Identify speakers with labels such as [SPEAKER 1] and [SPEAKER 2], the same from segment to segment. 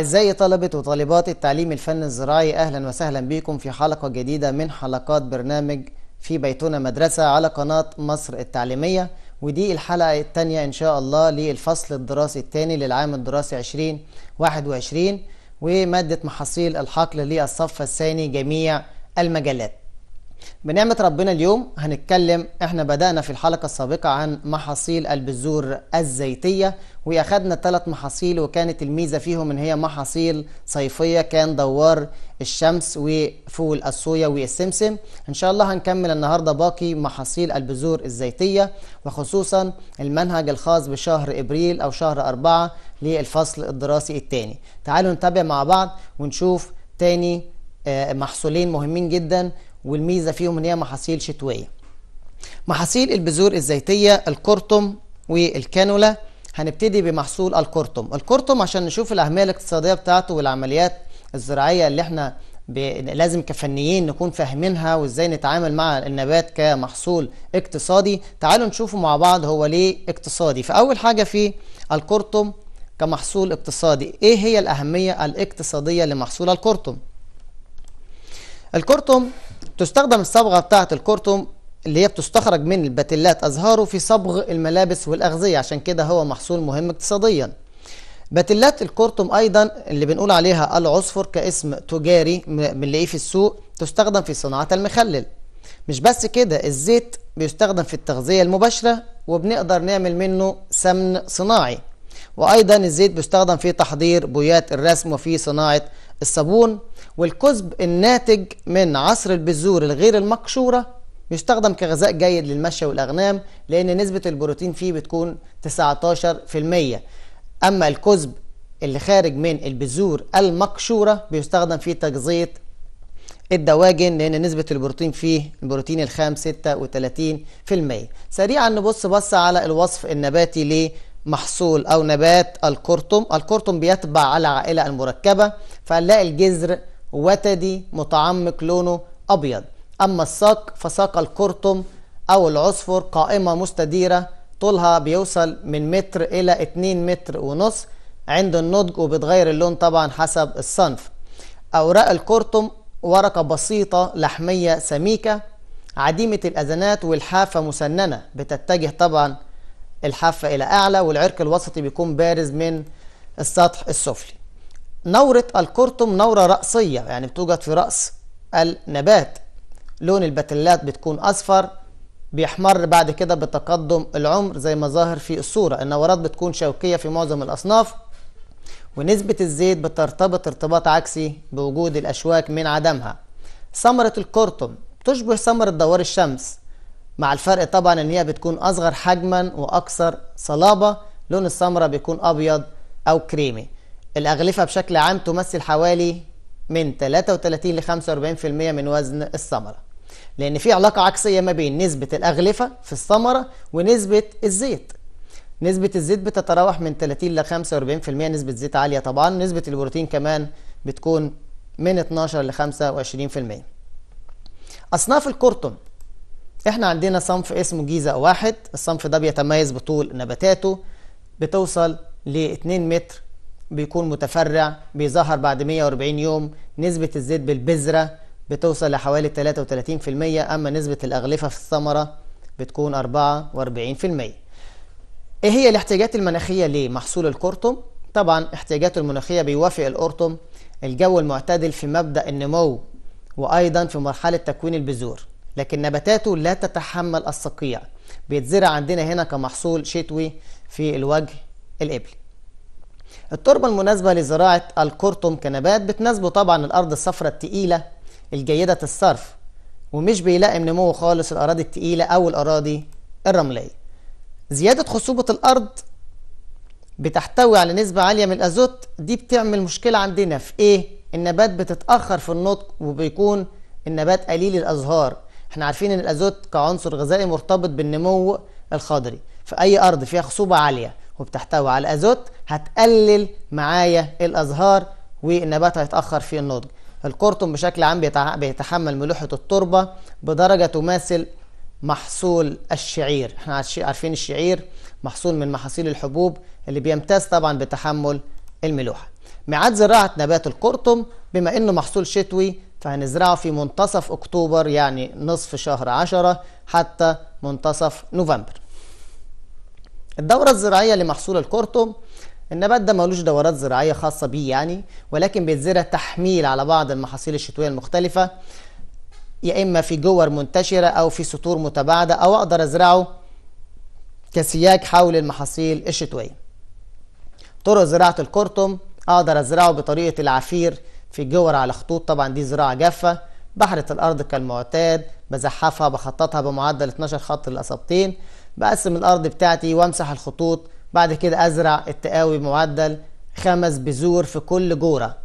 [SPEAKER 1] أعزائي طلبة وطالبات التعليم الفن الزراعي أهلا وسهلا بكم في حلقة جديدة من حلقات برنامج في بيتنا مدرسة على قناة مصر التعليمية ودي الحلقة الثانية إن شاء الله للفصل الدراسي الثاني للعام الدراسي 2021 ومادة محاصيل الحقل للصف الثاني جميع المجالات بنعمة ربنا اليوم هنتكلم احنا بدأنا في الحلقة السابقة عن محاصيل البذور الزيتية واخدنا ثلاث محاصيل وكانت الميزة فيهم ان هي محاصيل صيفية كان دوار الشمس وفول الصويا والسمسم ان شاء الله هنكمل النهاردة باقي محاصيل البذور الزيتية وخصوصا المنهج الخاص بشهر ابريل او شهر اربعة للفصل الدراسي الثاني تعالوا نتابع مع بعض ونشوف تاني آه، محصولين مهمين جدا والميزه فيهم ان هي محاصيل شتويه محاصيل البذور الزيتيه الكرتم والكانولا هنبتدي بمحصول الكرتم الكرتم عشان نشوف الاهميه الاقتصاديه بتاعته والعمليات الزراعيه اللي احنا ب... لازم كفنيين نكون فاهمينها وازاي نتعامل مع النبات كمحصول اقتصادي تعالوا نشوفه مع بعض هو ليه اقتصادي فاول حاجه في الكرتم كمحصول اقتصادي ايه هي الاهميه الاقتصاديه لمحصول الكرتم الكرتم تستخدم الصبغة بتاعة الكرتم اللي هي بتستخرج من البتلات أزهاره في صبغ الملابس والأغذية عشان كده هو محصول مهم اقتصاديا بتلات الكرتم أيضا اللي بنقول عليها العصفر كاسم تجاري بنلاقيه في السوق تستخدم في صناعة المخلل مش بس كده الزيت بيستخدم في التغذية المباشرة وبنقدر نعمل منه سمن صناعي وأيضا الزيت بيستخدم في تحضير بويات الرسم وفي صناعة الصابون والكزب الناتج من عصر البذور الغير المقشورة يستخدم كغذاء جيد للمشي والأغنام لأن نسبة البروتين فيه بتكون 19% أما الكزب اللي خارج من البذور المقشورة بيستخدم في تغذية الدواجن لأن نسبة البروتين فيه البروتين الخام 36% سريعا نبص بص على الوصف النباتي لمحصول أو نبات الكرتم الكرتم بيتبع على عائلة المركبة فهنلاقي الجذر وتدي متعمق لونه أبيض أما الساق فساق القرطم أو العصفر قائمة مستديرة طولها بيوصل من متر إلى 2 متر ونص عند النضج وبتغير اللون طبعا حسب الصنف أوراق القرطم ورقة بسيطة لحمية سميكة عديمة الأذنات والحافة مسننة بتتجه طبعا الحافة إلى أعلى والعرق الوسطي بيكون بارز من السطح السفلي نورة الكرتم نورة رأسية يعني بتوجد في رأس النبات لون البتلات بتكون أصفر بيحمر بعد كده بتقدم العمر زي ما ظاهر في الصورة النورات بتكون شوكية في معظم الأصناف ونسبة الزيت بترتبط ارتباط عكسي بوجود الأشواك من عدمها ثمرة الكرتم تشبه ثمرة دوار الشمس مع الفرق طبعا ان هي بتكون اصغر حجما واكثر صلابة لون الثمرة بيكون ابيض او كريمي الأغلفة بشكل عام تمثل حوالي من 33 ل 45% من وزن الثمرة لأن في علاقة عكسية ما بين نسبة الأغلفة في الثمرة ونسبة الزيت نسبة الزيت بتتراوح من 30 ل 45% نسبة زيت عالية طبعا نسبة البروتين كمان بتكون من 12 ل 25% أصناف الكرتون احنا عندنا صنف اسمه جيزة واحد الصنف ده بيتميز بطول نباتاته بتوصل ل 2 متر بيكون متفرع بيظهر بعد 140 يوم نسبة الزيت بالبذرة بتوصل لحوالي 33% أما نسبة الأغلفة في الثمرة بتكون 44% إيه هي الاحتياجات المناخية لمحصول الكرتم؟ طبعا احتياجاته المناخية بيوافق القرطم الجو المعتدل في مبدأ النمو وأيضا في مرحلة تكوين البذور لكن نباتاته لا تتحمل الصقيع بيتزرع عندنا هنا كمحصول شتوي في الوجه الإبلي التربة المناسبة لزراعة الكرتم كنبات بتناسبه طبعا الأرض الصفراء التقيلة الجيدة الصرف ومش بيلائم نمو خالص الأراضي التقيلة أو الأراضي الرملية زيادة خصوبة الأرض بتحتوي على نسبة عالية من الأزوت دي بتعمل مشكلة عندنا في إيه؟ النبات بتتأخر في النطق وبيكون النبات قليل الأزهار احنا عارفين ان الأزوت كعنصر غذائي مرتبط بالنمو الخضري في أي أرض فيها خصوبة عالية وبتحتوي على الازوت هتقلل معايا الازهار والنبات هيتاخر في النضج القرطم بشكل عام بيتحمل ملوحه التربه بدرجه تماثل محصول الشعير احنا عارفين الشعير محصول من محاصيل الحبوب اللي بيمتاز طبعا بتحمل الملوحه ميعاد زراعه نبات القرطم بما انه محصول شتوي فهنزرعه في منتصف اكتوبر يعني نصف شهر عشرة حتى منتصف نوفمبر الدورة الزراعية لمحصول الكرتم النبات ده ملوش دورات زراعية خاصة بيه يعني ولكن بيتزرع تحميل على بعض المحاصيل الشتوية المختلفة يا إما في جور منتشرة أو في سطور متباعدة أو أقدر أزرعه كسياج حول المحاصيل الشتوية طرق زراعة الكرتم أقدر أزرعه بطريقة العفير في جور على خطوط طبعا دي زراعة جافة بحرة الأرض كالمعتاد بزحفها بخططها بمعدل 12 خط للأصابتين بقسم الأرض بتاعتي وامسح الخطوط بعد كده أزرع التقاوي معدل خمس بذور في كل جورة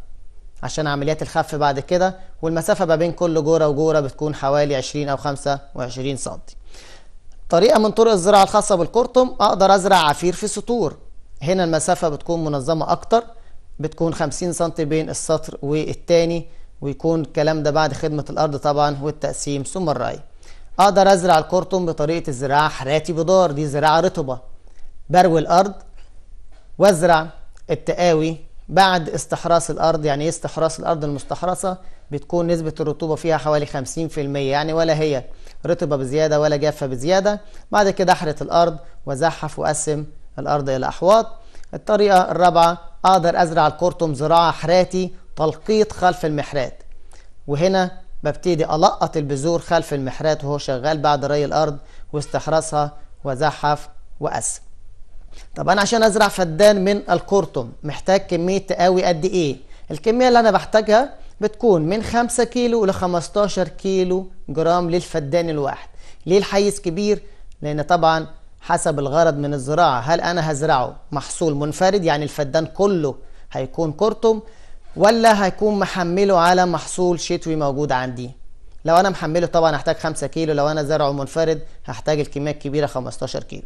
[SPEAKER 1] عشان عمليات الخف بعد كده والمسافة ما بين كل جورة وجورة بتكون حوالي 20 أو 25 سم طريقة من طرق الزراعة الخاصة بالقرطم أقدر أزرع عفير في سطور هنا المسافة بتكون منظمة أكتر بتكون 50 سم بين السطر والتاني ويكون الكلام ده بعد خدمة الأرض طبعا والتقسيم ثم الري اقدر ازرع الكرتون بطريقه الزراعه حراتي بدار دي زراعه رطبه بروي الارض وازرع التقاوي بعد استحراث الارض يعني ايه استحراث الارض المستحرثه بتكون نسبه الرطوبه فيها حوالي 50% يعني ولا هي رطبه بزياده ولا جافه بزياده بعد كده احرث الارض وازحف واقسم الارض الى احواض الطريقه الرابعه اقدر ازرع الكرتم زراعه حراتي تلقيط خلف المحرات وهنا ببتدي ألقط البذور خلف المحرات وهو شغال بعد ري الأرض واستحرصها وزحف واس طب أنا عشان أزرع فدان من القرطم محتاج كمية تقاوي قد إيه؟ الكمية اللي أنا بحتاجها بتكون من 5 كيلو ل 15 كيلو جرام للفدان الواحد ليه الحيز كبير؟ لأن طبعا حسب الغرض من الزراعة هل أنا هزرعه محصول منفرد يعني الفدان كله هيكون قرطم ولا هيكون محمله على محصول شتوي موجود عندي لو انا محمله طبعا هحتاج 5 كيلو لو انا زرعه منفرد هحتاج الكميه الكبيره 15 كيلو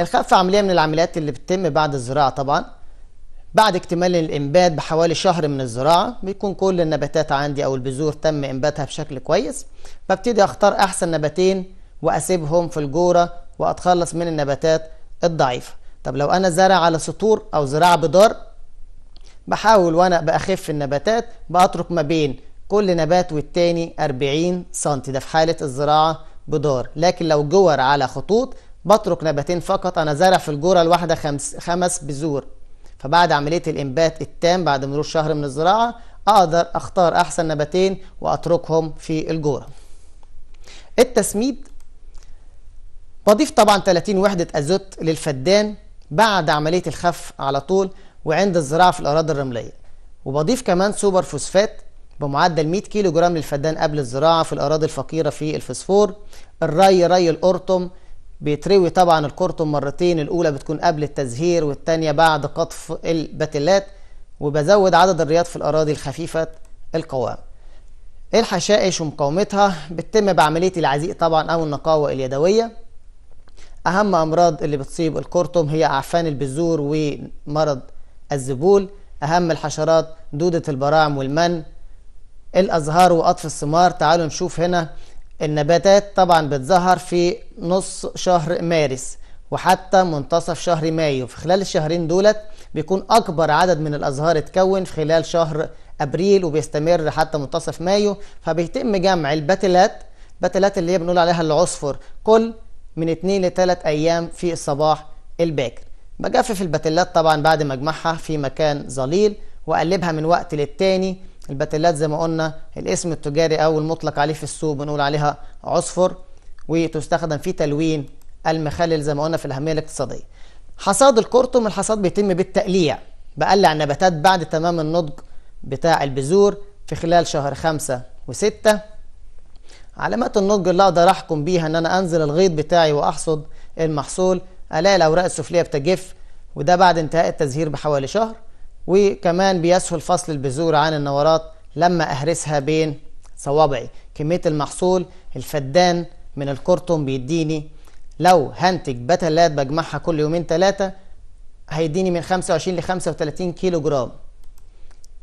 [SPEAKER 1] الخف عمليه من العمليات اللي بتتم بعد الزراعه طبعا بعد اكتمال الانبات بحوالي شهر من الزراعه بيكون كل النباتات عندي او البذور تم انباتها بشكل كويس ببتدي اختار احسن نباتين واسيبهم في الجوره واتخلص من النباتات الضعيفه طب لو انا زرع على سطور او زراعه بدار بحاول وانا باخف النباتات باترك ما بين كل نبات والتاني 40 سم ده في حاله الزراعه بدار لكن لو جور على خطوط بترك نباتين فقط انا زرع في الجوره الواحده خمس, خمس بذور فبعد عمليه الانبات التام بعد مرور شهر من الزراعه اقدر اختار احسن نباتين واتركهم في الجوره التسميد بضيف طبعا 30 وحده ازوت للفدان بعد عمليه الخف على طول وعند الزراعة في الأراضي الرملية وبضيف كمان سوبر فوسفات بمعدل 100 كيلو جرام للفدان قبل الزراعة في الأراضي الفقيرة في الفسفور الري ري القرطم بيتروي طبعا القرطم مرتين الأولى بتكون قبل التزهير والتانية بعد قطف البتلات وبزود عدد الرياض في الأراضي الخفيفة القوام إيه الحشائش ومقاومتها بتتم بعملية العزيء طبعا أو النقاوة اليدوية أهم أمراض اللي بتصيب القرطم هي أعفان البذور ومرض الزبول أهم الحشرات دودة البراعم والمن الأزهار وقطف الثمار تعالوا نشوف هنا النباتات طبعا بتظهر في نص شهر مارس وحتى منتصف شهر مايو في خلال الشهرين دولت بيكون أكبر عدد من الأزهار اتكون في خلال شهر أبريل وبيستمر حتى منتصف مايو فبيتم جمع البتلات بتلات اللي هي بنقول عليها العصفر كل من 2 ل 3 أيام في الصباح الباكر بجفف البتلات طبعا بعد ما اجمعها في مكان ظليل واقلبها من وقت للتاني البتلات زي ما قلنا الاسم التجاري او المطلق عليه في السوق بنقول عليها عصفر وتستخدم في تلوين المخلل زي ما قلنا في الاهميه الاقتصاديه حصاد الكرتم الحصاد بيتم بالتقليع بقلع النباتات بعد تمام النضج بتاع البذور في خلال شهر خمسة وستة علامات النضج اللي اقدر احكم بيها ان انا انزل الغيط بتاعي واحصد المحصول الاقي الاوراق السفليه بتجف وده بعد انتهاء التزهير بحوالي شهر وكمان بيسهل فصل البذور عن النورات لما اهرسها بين صوابعي كميه المحصول الفدان من الكرتون بيديني لو هنتج بتلات بجمعها كل يومين ثلاثه هيديني من 25 ل 35 كيلو جرام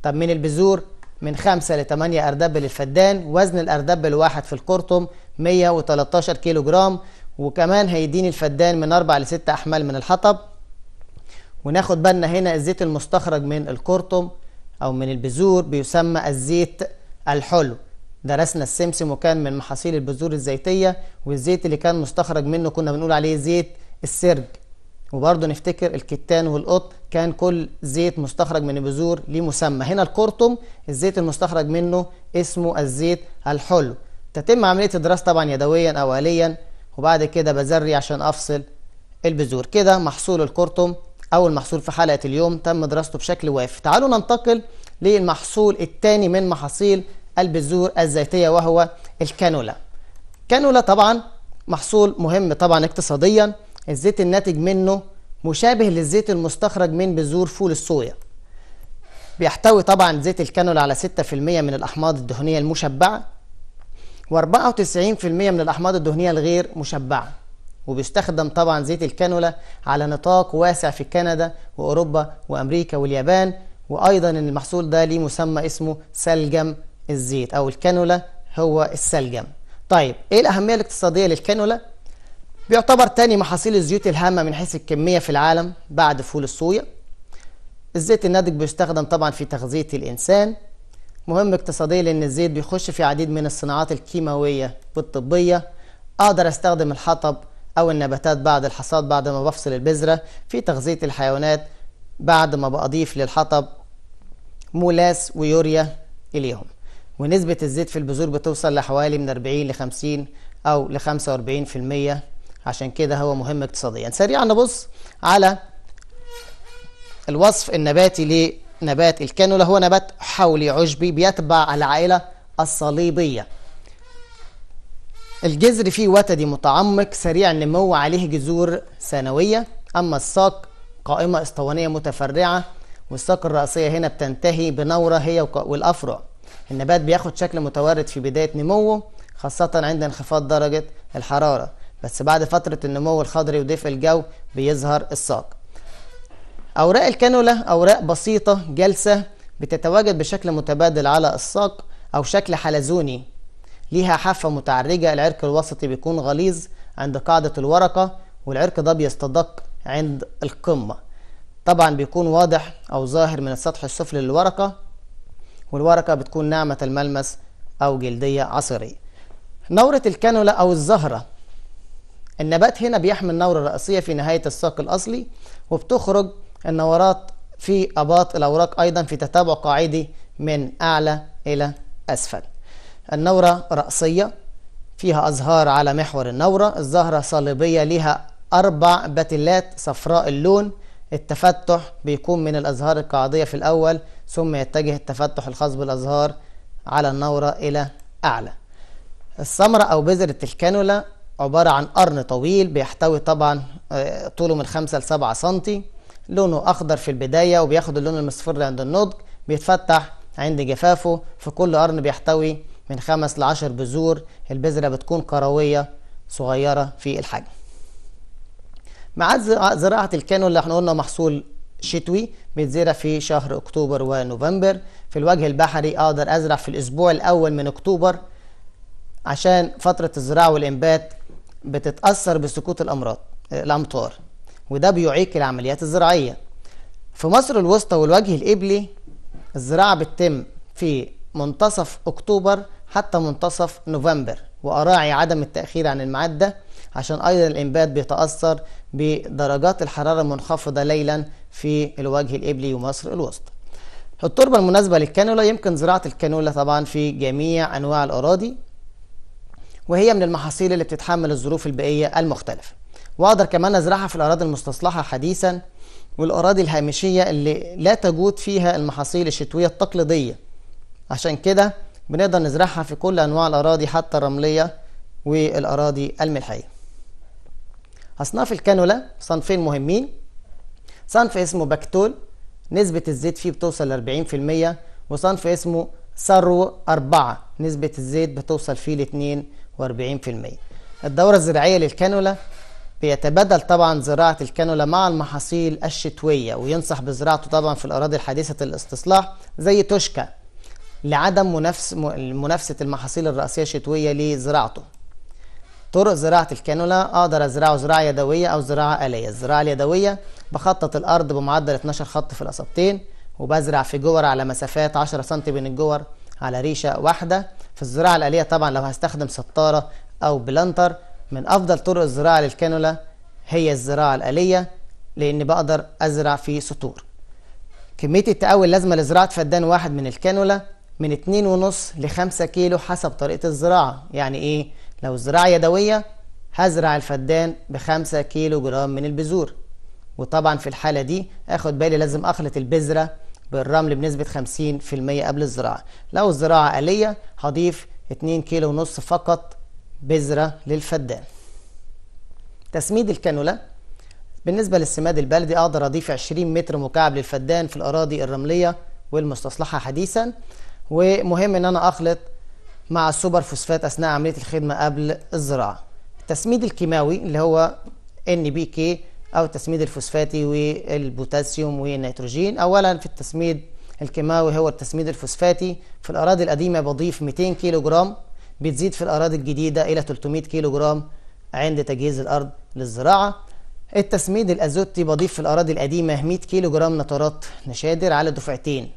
[SPEAKER 1] طب من البذور من 5 ل 8 اردبل الفدان وزن الاردبل الواحد في الكرتم 113 كيلو جرام وكمان هيديني الفدان من اربع لست احمال من الحطب وناخد بالنا هنا الزيت المستخرج من القرطم او من البذور بيسمى الزيت الحلو درسنا السمسم وكان من محاصيل البذور الزيتيه والزيت اللي كان مستخرج منه كنا بنقول عليه زيت السرج وبرضه نفتكر الكتان والقط كان كل زيت مستخرج من البذور ليه مسمى هنا القرطم الزيت المستخرج منه اسمه الزيت الحلو تتم عمليه الدراسه طبعا يدويا او اليا وبعد كده بزري عشان افصل البذور كده محصول الكرتم اول محصول في حلقه اليوم تم دراسته بشكل وافي تعالوا ننتقل للمحصول الثاني من محاصيل البذور الزيتيه وهو الكانولا كانولا طبعا محصول مهم طبعا اقتصاديا الزيت الناتج منه مشابه للزيت المستخرج من بذور فول الصويا بيحتوي طبعا زيت الكانولا على 6% من الأحماض الدهنية المشبعة و94% من الأحماض الدهنية الغير مشبعة وبيستخدم طبعا زيت الكانولا على نطاق واسع في كندا وأوروبا وأمريكا واليابان وأيضا المحصول ده ليه مسمى اسمه سلجم الزيت أو الكانولا هو السلجم طيب إيه الأهمية الاقتصادية للكانولا؟ بيعتبر تاني محاصيل الزيوت الهامة من حيث الكمية في العالم بعد فول الصويا الزيت الناتج بيستخدم طبعا في تغذية الإنسان مهم اقتصاديا لأن الزيت بيخش في عديد من الصناعات الكيماوية والطبية أقدر أستخدم الحطب أو النباتات بعد الحصاد بعد ما بفصل البذرة في تغذية الحيوانات بعد ما بأضيف للحطب مولاس ويوريا إليهم ونسبة الزيت في البذور بتوصل لحوالي من 40 ل 50 أو ل 45% عشان كده هو مهم اقتصاديا سريعا نبص على الوصف النباتي نبات الكانولا هو نبات حولي عشبي بيتبع العائلة الصليبية الجذر فيه وتدي متعمق سريع النمو عليه جذور ثانوية أما الساق قائمة اسطوانية متفرعة والساق الرأسية هنا بتنتهي بنورة هي والأفرع النبات بياخد شكل متورد في بداية نموه خاصة عند انخفاض درجة الحرارة بس بعد فترة النمو الخضري وضيف الجو بيظهر الساق أوراق الكانولا أوراق بسيطة جالسة بتتواجد بشكل متبادل على الساق أو شكل حلزوني ليها حافة متعرجة العرق الوسطي بيكون غليظ عند قاعدة الورقة والعرق ده بيستدق عند القمة طبعا بيكون واضح أو ظاهر من السطح السفلي للورقة والورقة بتكون ناعمة الملمس أو جلدية عصرية نورة الكانولا أو الزهرة النبات هنا بيحمل نورة رئيسية في نهاية الساق الأصلي وبتخرج النورات في أباط الأوراق أيضا في تتابع قاعدي من أعلى إلى أسفل النورة رأسية فيها أزهار على محور النورة الزهرة صليبية لها أربع بتلات صفراء اللون التفتح بيكون من الأزهار القاعدية في الأول ثم يتجه التفتح الخاص بالأزهار على النورة إلى أعلى السمرة أو بذرة الكانولا عبارة عن قرن طويل بيحتوي طبعا آه، طوله من 5 ل 7 سنتي لونه أخضر في البداية وبياخد اللون المصفر عند النضج بيتفتح عند جفافه في كل قرن بيحتوي من خمس لعشر بذور البذرة بتكون كروية صغيرة في الحجم معاد زراعة اللي احنا قلنا محصول شتوي بيتزرع في شهر أكتوبر ونوفمبر في الوجه البحري أقدر أزرع في الأسبوع الأول من أكتوبر عشان فترة الزراعة والإنبات بتتأثر بسكوت الأمراض الأمطار وده بيعيق العمليات الزراعية في مصر الوسطى والوجه الإبلي الزراعة بتتم في منتصف أكتوبر حتى منتصف نوفمبر وأراعي عدم التأخير عن المعدة عشان أيضا الإنبات بيتأثر بدرجات الحرارة المنخفضة ليلا في الوجه الإبلي ومصر الوسطى التربة المناسبة للكانولا يمكن زراعة الكانولا طبعا في جميع أنواع الأراضي وهي من المحاصيل اللي بتتحمل الظروف البيئية المختلفة واقدر كمان ازرعها في الاراضي المستصلحه حديثا والاراضي الهامشيه اللي لا تجود فيها المحاصيل الشتويه التقليديه عشان كده بنقدر نزرعها في كل انواع الاراضي حتى الرمليه والاراضي الملحيه اصناف الكانولا صنفين مهمين صنف اسمه باكتول نسبة الزيت فيه بتوصل ل 40% وصنف اسمه سرو أربعة نسبة الزيت بتوصل فيه ل 42% الدورة الزراعية للكانولا بيتبادل طبعا زراعة الكانولا مع المحاصيل الشتوية وينصح بزراعته طبعا في الأراضي الحديثة الاستصلاح زي توشكا لعدم منافس منافسة المحاصيل الرئيسية الشتوية لزراعته طرق زراعة الكانولا أقدر أزرعه زراعة يدوية أو زراعة آلية الزراعة اليدوية بخطط الأرض بمعدل 12 خط في الأصابتين وبزرع في جور على مسافات 10 سم بين الجور على ريشة واحدة في الزراعة الآلية طبعا لو هستخدم ستارة أو بلانتر من أفضل طرق الزراعة للكانولا هي الزراعة الآلية لأن بقدر أزرع في سطور كمية التقوي اللازمة لزراعة فدان واحد من الكانولا من 2.5 ل 5 كيلو حسب طريقة الزراعة يعني إيه؟ لو الزراعة يدوية هزرع الفدان ب 5 كيلو جرام من البذور وطبعا في الحالة دي اخد بالي لازم اخلط البذرة بالرمل بنسبة 50% قبل الزراعة لو الزراعة آلية هضيف 2 كيلو ونص فقط بذرة للفدان تسميد الكانولا بالنسبة للسماد البلدي أقدر أضيف 20 متر مكعب للفدان في الأراضي الرملية والمستصلحة حديثا ومهم إن أنا أخلط مع السوبر فوسفات أثناء عملية الخدمة قبل الزراعة التسميد الكيماوي اللي هو ان بي كي أو التسميد الفوسفاتي والبوتاسيوم والنيتروجين أولا في التسميد الكيماوي هو التسميد الفوسفاتي في الأراضي القديمة بضيف 200 كيلو جرام بتزيد في الأراضي الجديدة إلى 300 كيلو جرام عند تجهيز الأرض للزراعة التسميد الأزوتي بضيف في الأراضي القديمة 100 كيلو جرام نترات نشادر على دفعتين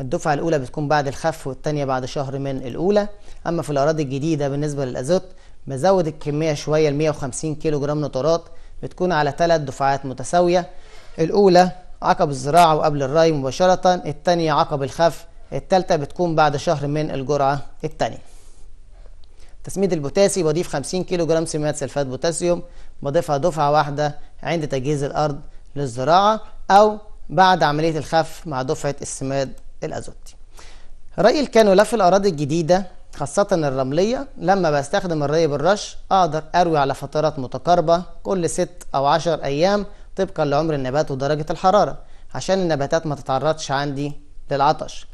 [SPEAKER 1] الدفعة الأولى بتكون بعد الخف والتانية بعد شهر من الأولى أما في الأراضي الجديدة بالنسبة للأزوت بزود الكمية شوية ل 150 كيلو جرام نترات بتكون على ثلاث دفعات متساوية الأولى عقب الزراعة وقبل الري مباشرة التانية عقب الخف التالتة بتكون بعد شهر من الجرعة التانية تسميد البوتاسي بضيف 50 كيلو جرام سمات سلفات بوتاسيوم بضيفها دفعة واحدة عند تجهيز الأرض للزراعة أو بعد عملية الخف مع دفعة السماد الأزوتي رأي الكانولا في الأراضي الجديدة خاصة الرملية لما بستخدم الري بالرش أقدر أروي على فترات متقاربة كل ست أو عشر أيام طبقا لعمر النبات ودرجة الحرارة عشان النباتات ما تتعرضش عندي للعطش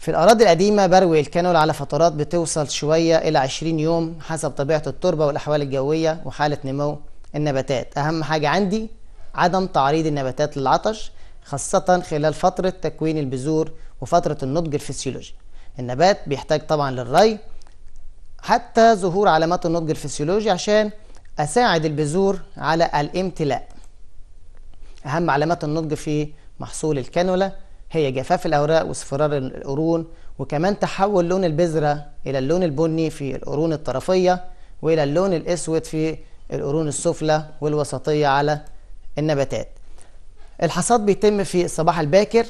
[SPEAKER 1] في الأراضي القديمة بروي الكانولا على فترات بتوصل شوية إلى 20 يوم حسب طبيعة التربة والأحوال الجوية وحالة نمو النباتات أهم حاجة عندي عدم تعريض النباتات للعطش خاصة خلال فترة تكوين البذور وفترة النضج الفسيولوجي النبات بيحتاج طبعا للري حتى ظهور علامات النضج الفسيولوجي عشان أساعد البذور على الامتلاء أهم علامات النضج في محصول الكانولا هي جفاف الأوراق واصفرار القرون وكمان تحول لون البذرة إلى اللون البني في القرون الطرفية وإلى اللون الأسود في القرون السفلى والوسطية على النباتات الحصاد بيتم في الصباح الباكر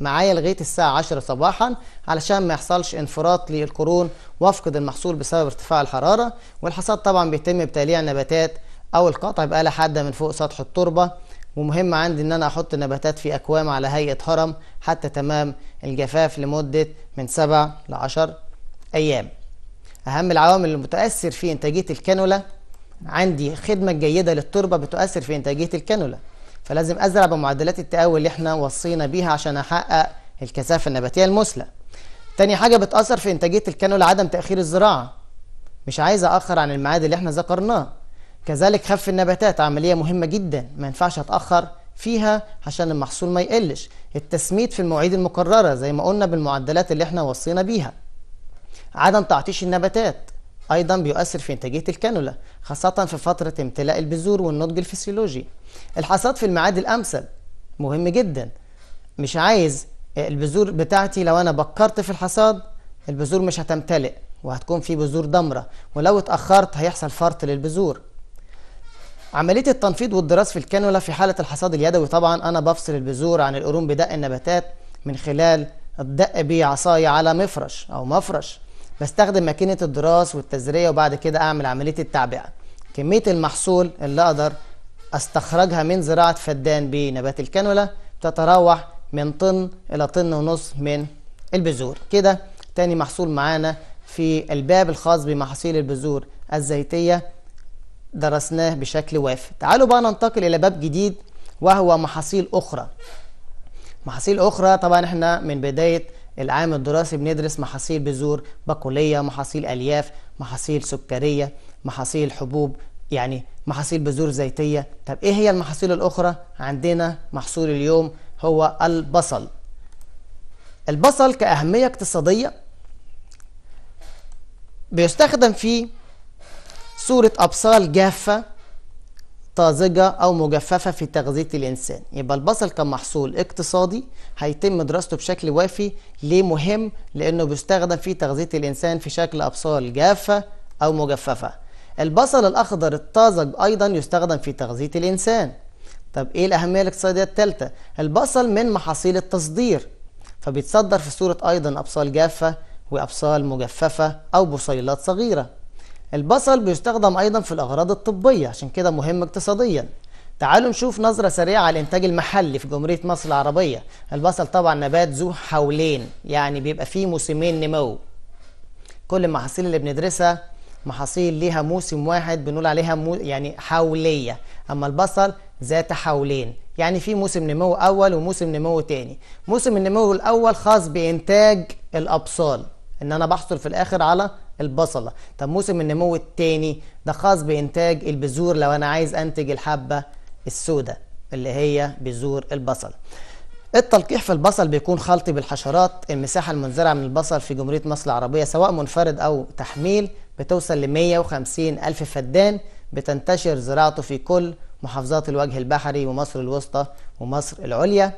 [SPEAKER 1] معايا لغاية الساعة 10 صباحا علشان ما يحصلش انفراط للقرون وافقد المحصول بسبب ارتفاع الحرارة والحصاد طبعا بيتم بتليع نباتات أو القطع بآلة حادة من فوق سطح التربة ومهم عندي ان انا احط نباتات في اكوام على هيئة هرم حتى تمام الجفاف لمدة من 7 ل 10 ايام اهم العوامل اللي في انتاجية الكانولا عندي خدمة جيدة للتربة بتؤثر في انتاجية الكانولا فلازم ازرع بمعدلات التأول اللي احنا وصينا بيها عشان احقق الكثافة النباتية المثلى تاني حاجة بتأثر في انتاجية الكانولا عدم تأخير الزراعة مش عايز اخر عن الميعاد اللي احنا ذكرناه كذلك خف النباتات عملية مهمة جدا ما ينفعش أتأخر فيها عشان المحصول ما يقلش التسميد في المواعيد المقررة زي ما قلنا بالمعدلات اللي احنا وصينا بيها عدم تعطيش النباتات أيضا بيؤثر في إنتاجية الكانولا خاصة في فترة امتلاء البذور والنضج الفسيولوجي الحصاد في الميعاد الأمثل مهم جدا مش عايز البذور بتاعتي لو أنا بكرت في الحصاد البذور مش هتمتلئ وهتكون في بذور ضمرة ولو اتأخرت هيحصل فرط للبذور عملية التنفيض والضراس في الكانولا في حالة الحصاد اليدوي طبعا أنا بفصل البذور عن القرون بدق النباتات من خلال الدق بعصاية على مفرش أو مفرش بستخدم ماكينة الضراس والتزرية وبعد كده أعمل عملية التعبئة كمية المحصول اللي أقدر أستخرجها من زراعة فدان بنبات الكانولا تتراوح من طن إلى طن ونص من البذور كده تاني محصول معانا في الباب الخاص بمحاصيل البذور الزيتية درسناه بشكل وافي تعالوا بقى ننتقل إلى باب جديد وهو محاصيل أخرى محاصيل أخرى طبعا احنا من بداية العام الدراسي بندرس محاصيل بذور بقولية محاصيل ألياف محاصيل سكرية محاصيل حبوب يعني محاصيل بذور زيتية طب ايه هي المحاصيل الأخرى عندنا محصول اليوم هو البصل البصل كأهمية اقتصادية بيستخدم فيه صورة أبصال جافة طازجة أو مجففة في تغذية الإنسان يبقى البصل كمحصول اقتصادي هيتم دراسته بشكل وافي ليه مهم لأنه بيستخدم في تغذية الإنسان في شكل أبصال جافة أو مجففة البصل الأخضر الطازج أيضا يستخدم في تغذية الإنسان طب إيه الأهمية الاقتصادية الثالثة؟ البصل من محاصيل التصدير فبيتصدر في صورة أيضا أبصال جافة وأبصال مجففة أو بصيلات صغيرة البصل بيستخدم أيضا في الأغراض الطبية عشان كده مهم اقتصاديا تعالوا نشوف نظرة سريعة على الإنتاج المحلي في جمهورية مصر العربية البصل طبعا نبات ذو حولين يعني بيبقى فيه موسمين نمو كل المحاصيل اللي بندرسها محاصيل ليها موسم واحد بنقول عليها مو يعني حولية أما البصل ذات حولين يعني في موسم نمو أول وموسم نمو تاني موسم النمو الأول خاص بإنتاج الأبصال ان انا بحصل في الاخر على البصله طب موسم النمو الثاني ده خاص بانتاج البذور لو انا عايز انتج الحبه السوداء اللي هي بذور البصل التلقيح في البصل بيكون خلطي بالحشرات المساحة المنزرعة من البصل في جمهورية مصر العربية سواء منفرد أو تحميل بتوصل ل 150 ألف فدان بتنتشر زراعته في كل محافظات الوجه البحري ومصر الوسطى ومصر العليا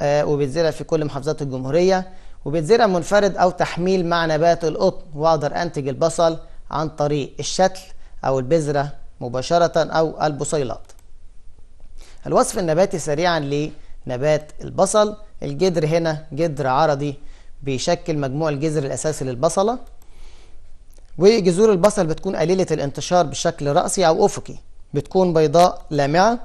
[SPEAKER 1] آه وبتزرع في كل محافظات الجمهورية وبيتزرع منفرد أو تحميل مع نبات القطن وأقدر أنتج البصل عن طريق الشتل أو البذرة مباشرة أو البصيلات الوصف النباتي سريعا لنبات البصل الجدر هنا جدر عرضي بيشكل مجموع الجذر الأساسي للبصلة وجذور البصل بتكون قليلة الانتشار بشكل رأسي أو أفقي بتكون بيضاء لامعة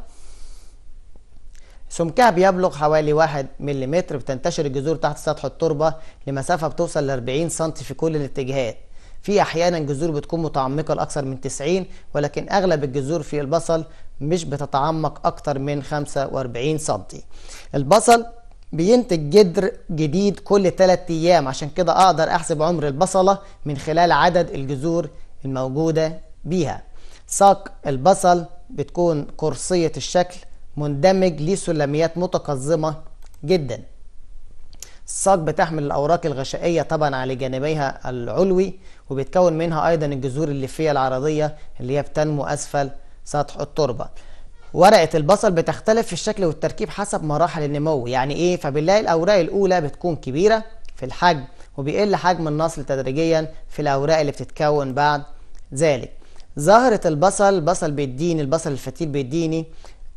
[SPEAKER 1] سمكها بيبلغ حوالي 1 ملم بتنتشر الجذور تحت سطح التربة لمسافة بتوصل ل 40 سم في كل الاتجاهات في احيانا جذور بتكون متعمقة لاكثر من 90 ولكن اغلب الجذور في البصل مش بتتعمق أكثر من 45 سم البصل بينتج جدر جديد كل 3 ايام عشان كده اقدر احسب عمر البصلة من خلال عدد الجذور الموجودة بيها ساق البصل بتكون قرصية الشكل مندمج ليه سلميات متقزمة جدا الساق بتحمل الأوراق الغشائية طبعا على جانبيها العلوي وبتكون منها أيضا الجذور الليفية العرضية اللي هي بتنمو أسفل سطح التربة ورقة البصل بتختلف في الشكل والتركيب حسب مراحل النمو يعني إيه فبنلاقي الأوراق الأولى بتكون كبيرة في الحجم وبيقل حجم النصل تدريجيا في الأوراق اللي بتتكون بعد ذلك ظاهرة البصل البصل بيديني البصل الفتيل بيديني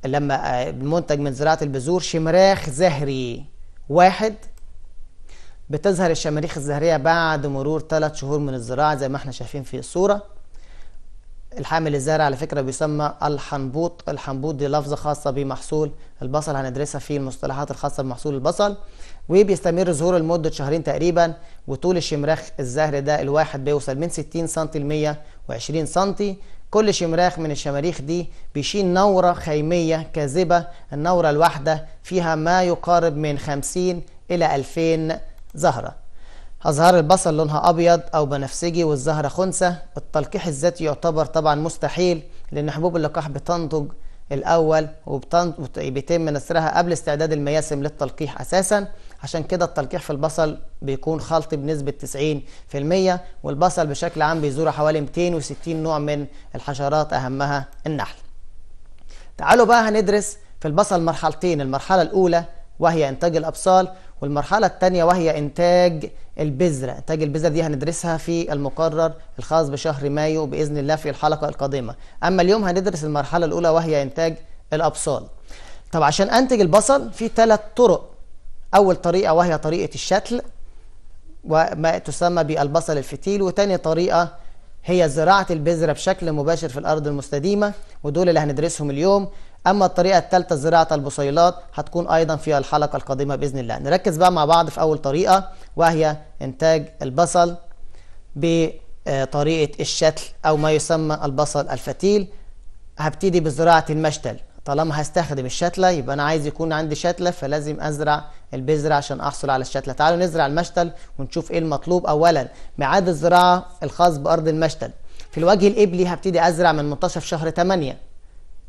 [SPEAKER 1] لما المنتج آه، من زراعة البذور شمراخ زهري واحد بتظهر الشماريخ الزهرية بعد مرور ثلاث شهور من الزراعة زي ما احنا شايفين في الصورة الحامل الزهري على فكرة بيسمى الحنبوط الحنبوط دي لفظة خاصة بمحصول البصل هندرسها في المصطلحات الخاصة بمحصول البصل وبيستمر ظهور لمدة شهرين تقريبا وطول الشمراخ الزهري ده الواحد بيوصل من 60 سم ل 120 سم كل شمراخ من الشماريخ دي بيشيل نورة خيمية كاذبة النورة الواحدة فيها ما يقارب من 50 إلى 2000 زهرة أزهار البصل لونها أبيض أو بنفسجي والزهرة خنسة التلقيح الذاتي يعتبر طبعا مستحيل لأن حبوب اللقاح بتنضج الأول وبيتم نسرها قبل استعداد المياسم للتلقيح أساساً عشان كده التلقيح في البصل بيكون خلطي بنسبة 90% والبصل بشكل عام بيزوره حوالي 260 نوع من الحشرات أهمها النحل تعالوا بقى هندرس في البصل مرحلتين المرحلة الأولى وهي إنتاج الأبصال والمرحلة الثانية وهي إنتاج البذرة إنتاج البذرة دي هندرسها في المقرر الخاص بشهر مايو بإذن الله في الحلقة القادمة أما اليوم هندرس المرحلة الأولى وهي إنتاج الأبصال طب عشان أنتج البصل في ثلاث طرق أول طريقة وهي طريقة الشتل وما تسمى بالبصل الفتيل وتاني طريقة هي زراعة البذرة بشكل مباشر في الأرض المستديمة ودول اللي هندرسهم اليوم أما الطريقة الثالثة زراعة البصيلات هتكون أيضا في الحلقة القادمة بإذن الله نركز بقى مع بعض في أول طريقة وهي إنتاج البصل بطريقة الشتل أو ما يسمى البصل الفتيل هبتدي بزراعة المشتل طالما هستخدم الشتلة يبقى أنا عايز يكون عندي شتلة فلازم أزرع البذرة عشان أحصل على الشتلة تعالوا نزرع المشتل ونشوف إيه المطلوب أولا ميعاد الزراعة الخاص بأرض المشتل في الوجه الإبلي هبتدي أزرع من منتصف شهر 8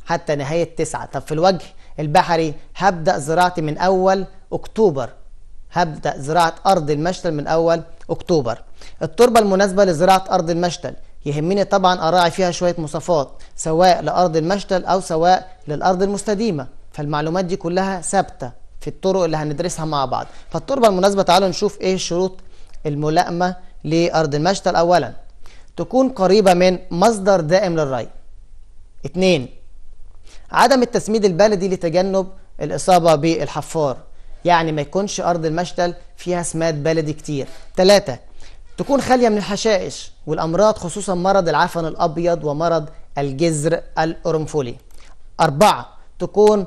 [SPEAKER 1] حتى نهاية 9 طب في الوجه البحري هبدأ زراعتي من أول أكتوبر هبدأ زراعة أرض المشتل من أول أكتوبر التربة المناسبة لزراعة أرض المشتل يهمني طبعا أراعي فيها شوية مواصفات سواء لأرض المشتل أو سواء للأرض المستديمة فالمعلومات دي كلها ثابتة في الطرق اللي هندرسها مع بعض فالتربة بالمناسبة تعالوا نشوف ايه شروط الملائمة لأرض المشتل أولا تكون قريبة من مصدر دائم للري اثنين عدم التسميد البلدي لتجنب الإصابة بالحفار يعني ما يكونش أرض المشتل فيها سماد بلدي كتير ثلاثة تكون خالية من الحشائش والأمراض خصوصا مرض العفن الأبيض ومرض الجذر القرنفلي أربعة تكون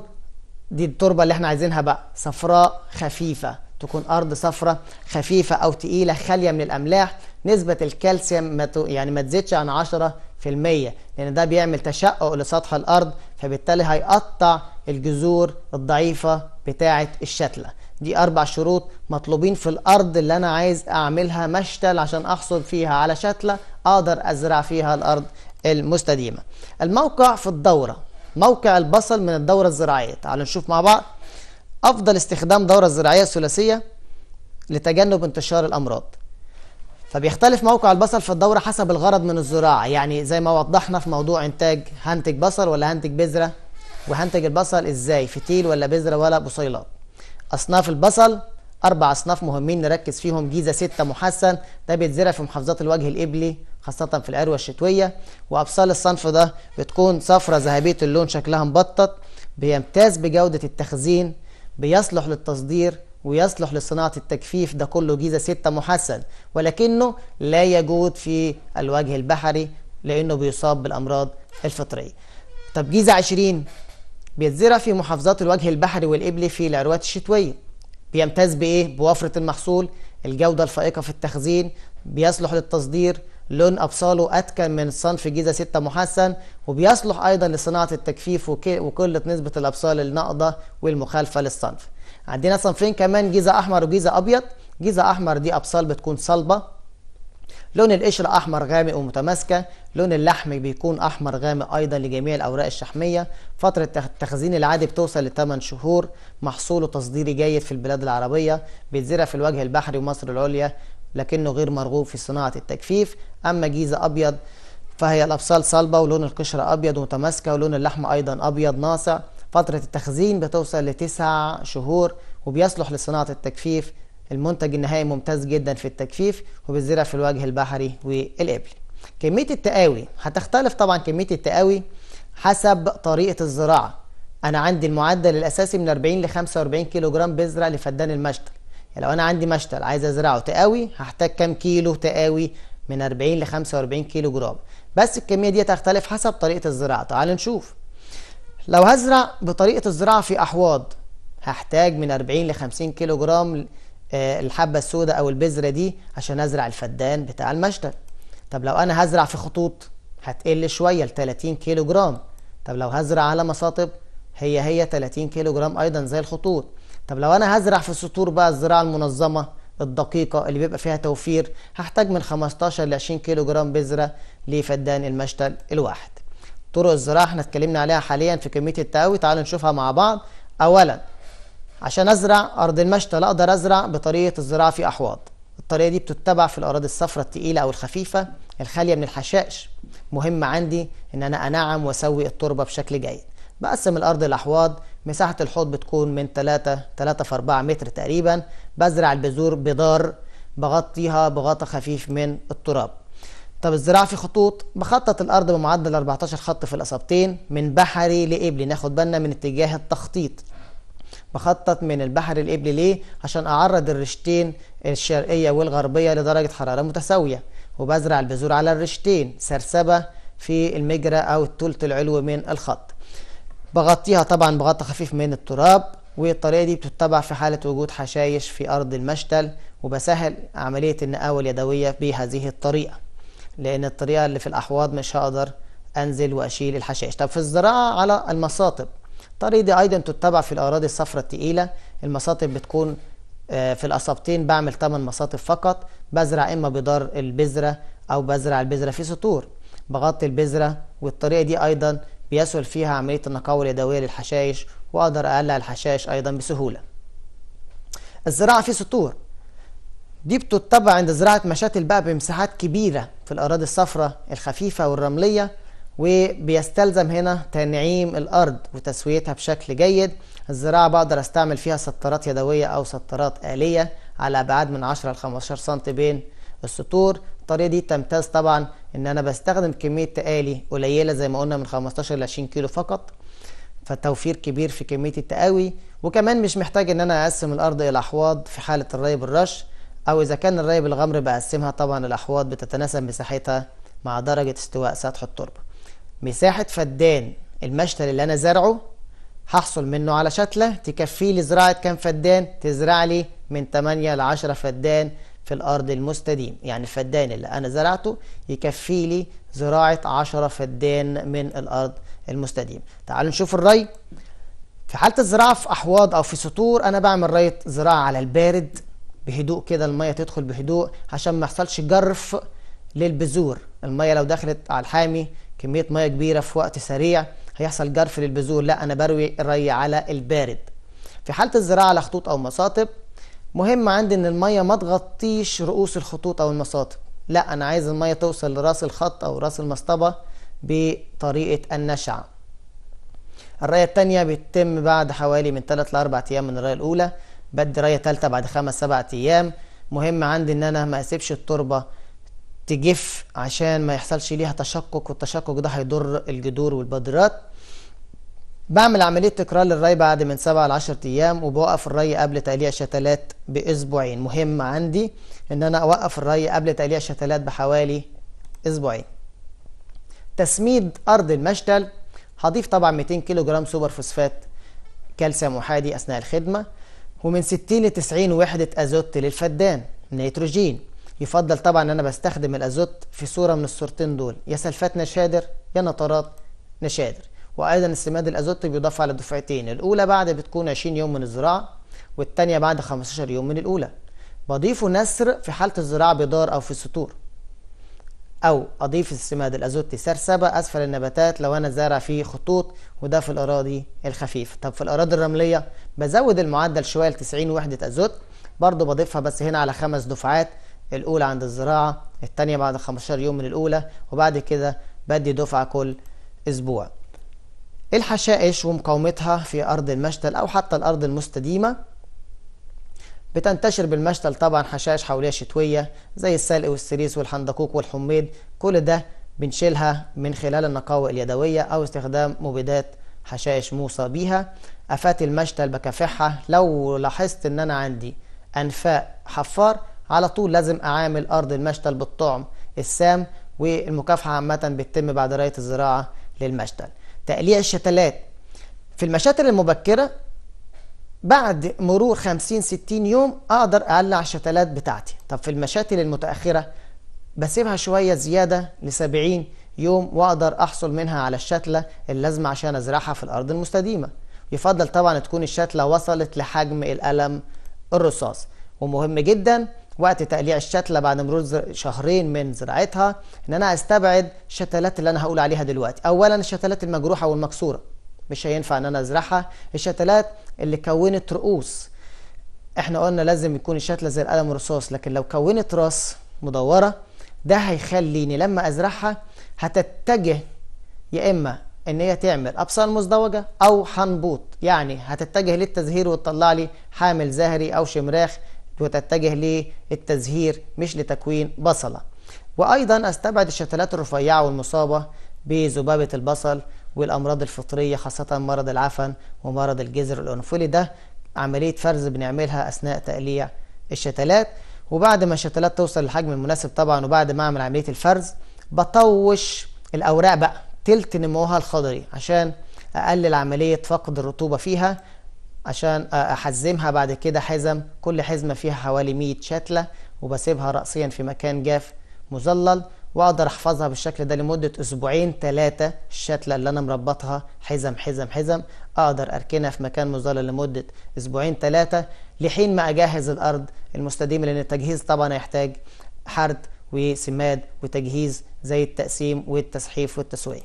[SPEAKER 1] دي التربه اللي احنا عايزينها بقى صفراء خفيفه تكون ارض صفراء خفيفه او تقيله خاليه من الاملاح نسبه الكالسيوم ما ت... يعني ما تزيدش عن 10% لان ده بيعمل تشقق لسطح الارض فبالتالي هيقطع الجذور الضعيفه بتاعه الشتله دي اربع شروط مطلوبين في الارض اللي انا عايز اعملها مشتل عشان احصل فيها على شتله اقدر ازرع فيها الارض المستديمه الموقع في الدوره موقع البصل من الدورة الزراعية تعالوا نشوف مع بعض أفضل استخدام دورة زراعية ثلاثية لتجنب انتشار الأمراض فبيختلف موقع البصل في الدورة حسب الغرض من الزراعة يعني زي ما وضحنا في موضوع إنتاج هنتج بصل ولا هنتج بذرة وهنتج البصل إزاي فتيل ولا بذرة ولا بصيلات أصناف البصل اربع اصناف مهمين نركز فيهم جيزه 6 محسن ده بيتزرع في محافظات الوجه الابلي خاصه في العروه الشتويه وابصال الصنف ده بتكون صفرة ذهبيه اللون شكلها مبطط بيمتاز بجوده التخزين بيصلح للتصدير ويصلح لصناعة التجفيف ده كله جيزة 6 محسن ولكنه لا يجود في الوجه البحري لأنه بيصاب بالأمراض الفطرية طب جيزة 20 بيتزرع في محافظات الوجه البحري والإبلي في العروات الشتوية بيمتاز بايه بوفره المحصول الجوده الفائقه في التخزين بيصلح للتصدير لون ابصاله اتكن من صنف جيزه 6 محسن وبيصلح ايضا لصناعه التجفيف وقله نسبه الابصال الناقضه والمخالفه للصنف عندنا صنفين كمان جيزه احمر وجيزه ابيض جيزه احمر دي ابصال بتكون صلبه لون القشرة أحمر غامق ومتماسكة لون اللحم بيكون أحمر غامق أيضا لجميع الأوراق الشحمية فترة التخزين العادي بتوصل ل 8 شهور محصوله تصديري جيد في البلاد العربية بيتزرع في الوجه البحري ومصر العليا لكنه غير مرغوب في صناعة التجفيف أما جيزة أبيض فهي الأبصال صلبة ولون القشرة أبيض ومتماسكة ولون اللحم أيضا أبيض ناصع فترة التخزين بتوصل لتسع شهور وبيصلح لصناعة التجفيف المنتج النهائي ممتاز جدا في التجفيف وبالزرع في الوجه البحري والقبلي كمية التقاوي هتختلف طبعا كمية التقاوي حسب طريقة الزراعة أنا عندي المعدل الأساسي من 40 ل 45 كيلو جرام بذرة لفدان المشتل يعني لو أنا عندي مشتل عايز أزرعه تقاوي هحتاج كام كيلو تقاوي من 40 ل 45 كيلو جرام بس الكمية دي هتختلف حسب طريقة الزراعة تعال نشوف لو هزرع بطريقة الزراعة في أحواض هحتاج من 40 ل 50 كيلو جرام آه، الحبة السوداء أو البذرة دي عشان أزرع الفدان بتاع المشتل طب لو أنا هزرع في خطوط هتقل شوية ل 30 كيلو جرام طب لو هزرع على مساطب هي هي 30 كيلو جرام أيضا زي الخطوط طب لو أنا هزرع في سطور بقى الزراعة المنظمة الدقيقة اللي بيبقى فيها توفير هحتاج من 15 ل 20 كيلو جرام بذرة لفدان المشتل الواحد طرق الزراعة احنا اتكلمنا عليها حاليا في كمية التقوي تعالوا نشوفها مع بعض أولا عشان ازرع ارض المشتل اقدر ازرع بطريقه الزراعه في احواض الطريقه دي بتتبع في الاراضي الصفراء الثقيله او الخفيفه الخاليه من الحشائش مهم عندي ان انا انعم واسوي التربه بشكل جيد بقسم الارض لاحواض مساحه الحوض بتكون من 3 3 في 4 متر تقريبا بزرع البذور بدار بغطيها بغطاء خفيف من التراب طب الزراعه في خطوط بخطط الارض بمعدل 14 خط في الاصابتين من بحري لقبلي ناخد بالنا من اتجاه التخطيط بخطط من البحر الإبلي ليه؟ عشان أعرض الرشتين الشرقية والغربية لدرجة حرارة متساوية وبزرع البذور على الرشتين سرسبة في المجرى أو الثلث العلوي من الخط بغطيها طبعا بغطى خفيف من التراب والطريقة دي بتتبع في حالة وجود حشائش في أرض المشتل وبسهل عملية النقاوة اليدوية بهذه الطريقة لأن الطريقة اللي في الأحواض مش هقدر أنزل وأشيل الحشائش طب في الزراعة على المصاطب الطريقة دي أيضا تتبع في الأراضي الصفراء التقيلة المساطب بتكون آه، في الاصابتين بعمل 8 مساطب فقط بزرع إما بدار البذرة أو بزرع البذرة في سطور بغطي البذرة والطريقة دي أيضا بيسهل فيها عملية النقاوة اليدوية للحشائش وأقدر أقلع الحشائش أيضا بسهولة الزراعة في سطور دي بتتبع عند زراعة مشاتل بقى بمساحات كبيرة في الأراضي الصفراء الخفيفة والرملية وبيستلزم هنا تنعيم الأرض وتسويتها بشكل جيد الزراعة بقدر أستعمل فيها سطرات يدوية أو سطرات آلية على أبعاد من 10 ل 15 سم بين السطور الطريقة دي تمتاز طبعا إن أنا بستخدم كمية تقالي قليلة زي ما قلنا من 15 ل 20 كيلو فقط فتوفير كبير في كمية التقاوي وكمان مش محتاج إن أنا أقسم الأرض إلى أحواض في حالة الري بالرش أو إذا كان الري بالغمر بقسمها طبعا الأحواض بتتناسب مساحتها مع درجة استواء سطح التربة مساحة فدان المشتل اللي أنا زرعه هحصل منه على شتلة تكفيه لزراعة كام فدان تزرع لي من 8 ل 10 فدان في الأرض المستديم يعني الفدان اللي أنا زرعته يكفي لي زراعة 10 فدان من الأرض المستديم تعالوا نشوف الري في حالة الزراعة في أحواض أو في سطور أنا بعمل ري زراعة على البارد بهدوء كده المية تدخل بهدوء عشان ما يحصلش جرف للبذور المية لو دخلت على الحامي كميه ميه كبيره في وقت سريع هيحصل جرف للبذور لا انا بروي الري على البارد في حاله الزراعه على خطوط او مساطب مهم عندي ان الميه ما تغطيش رؤوس الخطوط او المساطب لا انا عايز الميه توصل لراس الخط او راس المصطبه بطريقه النشع الريه الثانيه بتتم بعد حوالي من 3 ل 4 ايام من الريه الاولى بدي ريه ثالثه بعد 5 7 ايام مهم عندي ان انا ما اسيبش التربه تجف عشان ما يحصلش ليها تشقق والتشقق ده هيضر الجذور والبدرات بعمل عملية تكرار للري بعد من 7 ل 10 أيام وبوقف الري قبل تقليع شتلات بأسبوعين مهم عندي إن أنا أوقف الري قبل تقليع شتلات بحوالي أسبوعين تسميد أرض المشتل هضيف طبعا 200 كيلو جرام سوبر فوسفات كالسيوم احادي أثناء الخدمة ومن 60 ل 90 وحدة أزوت للفدان نيتروجين يفضل طبعا ان انا بستخدم الازوت في صوره من الصورتين دول يا سلفات نشادر يا نطرات نشادر وايضا السماد الازوت بيضاف على دفعتين الاولى بعد بتكون 20 يوم من الزراعه والثانيه بعد 15 يوم من الاولى بضيفه نسر في حاله الزراعه بدار او في سطور او اضيف السماد الازوت سرسبه اسفل النباتات لو انا زارع فيه خطوط وده في الاراضي الخفيفه طب في الاراضي الرمليه بزود المعدل شويه ل 90 وحده ازوت برضه بضيفها بس هنا على خمس دفعات الأولى عند الزراعة الثانية بعد 15 يوم من الأولى وبعد كده بدي دفعة كل أسبوع الحشائش ومقاومتها في أرض المشتل أو حتى الأرض المستديمة بتنتشر بالمشتل طبعا حشائش حواليها شتوية زي السلق والسريس والحندقوق والحميد كل ده بنشيلها من خلال النقاوة اليدوية أو استخدام مبيدات حشائش موصى بيها آفات المشتل بكافحها لو لاحظت إن أنا عندي أنفاق حفار على طول لازم أعامل أرض المشتل بالطعم السام والمكافحة عامة بتتم بعد راية الزراعة للمشتل تقليع الشتلات في المشاتل المبكرة بعد مرور 50 60 يوم اقدر اقلع الشتلات بتاعتي طب في المشاتل المتاخره بسيبها شويه زياده ل 70 يوم واقدر احصل منها على الشتله اللازمه عشان ازرعها في الارض المستديمه يفضل طبعا تكون الشتله وصلت لحجم القلم الرصاص ومهم جدا وقت تقليع الشتلة بعد مرور شهرين من زراعتها ان انا استبعد الشتلات اللي انا هقول عليها دلوقتي اولا الشتلات المجروحة والمكسورة مش هينفع ان انا ازرعها الشتلات اللي كونت رؤوس احنا قلنا لازم يكون الشتلة زي القلم الرصاص لكن لو كونت راس مدورة ده هيخليني لما ازرعها هتتجه يا اما ان هي تعمل ابصال مزدوجه او حنبوط يعني هتتجه للتزهير وتطلع لي حامل زهري او شمراخ وتتجه للتزهير مش لتكوين بصلة وأيضا أستبعد الشتلات الرفيعة والمصابة بذبابة البصل والأمراض الفطرية خاصة مرض العفن ومرض الجذر الأنفولي ده عملية فرز بنعملها أثناء تقليع الشتلات وبعد ما الشتلات توصل للحجم المناسب طبعا وبعد ما أعمل عملية الفرز بطوش الأوراق بقى تلت نموها الخضري عشان أقلل عملية فقد الرطوبة فيها عشان احزمها بعد كده حزم كل حزمة فيها حوالي 100 شتلة وبسيبها رأسيا في مكان جاف مظلل واقدر احفظها بالشكل ده لمدة اسبوعين ثلاثة الشتلة اللي انا مربطها حزم حزم حزم اقدر اركنها في مكان مظلل لمدة اسبوعين ثلاثة لحين ما اجهز الارض المستديمة لان التجهيز طبعا هيحتاج حرد وسماد وتجهيز زي التقسيم والتسحيف والتسوية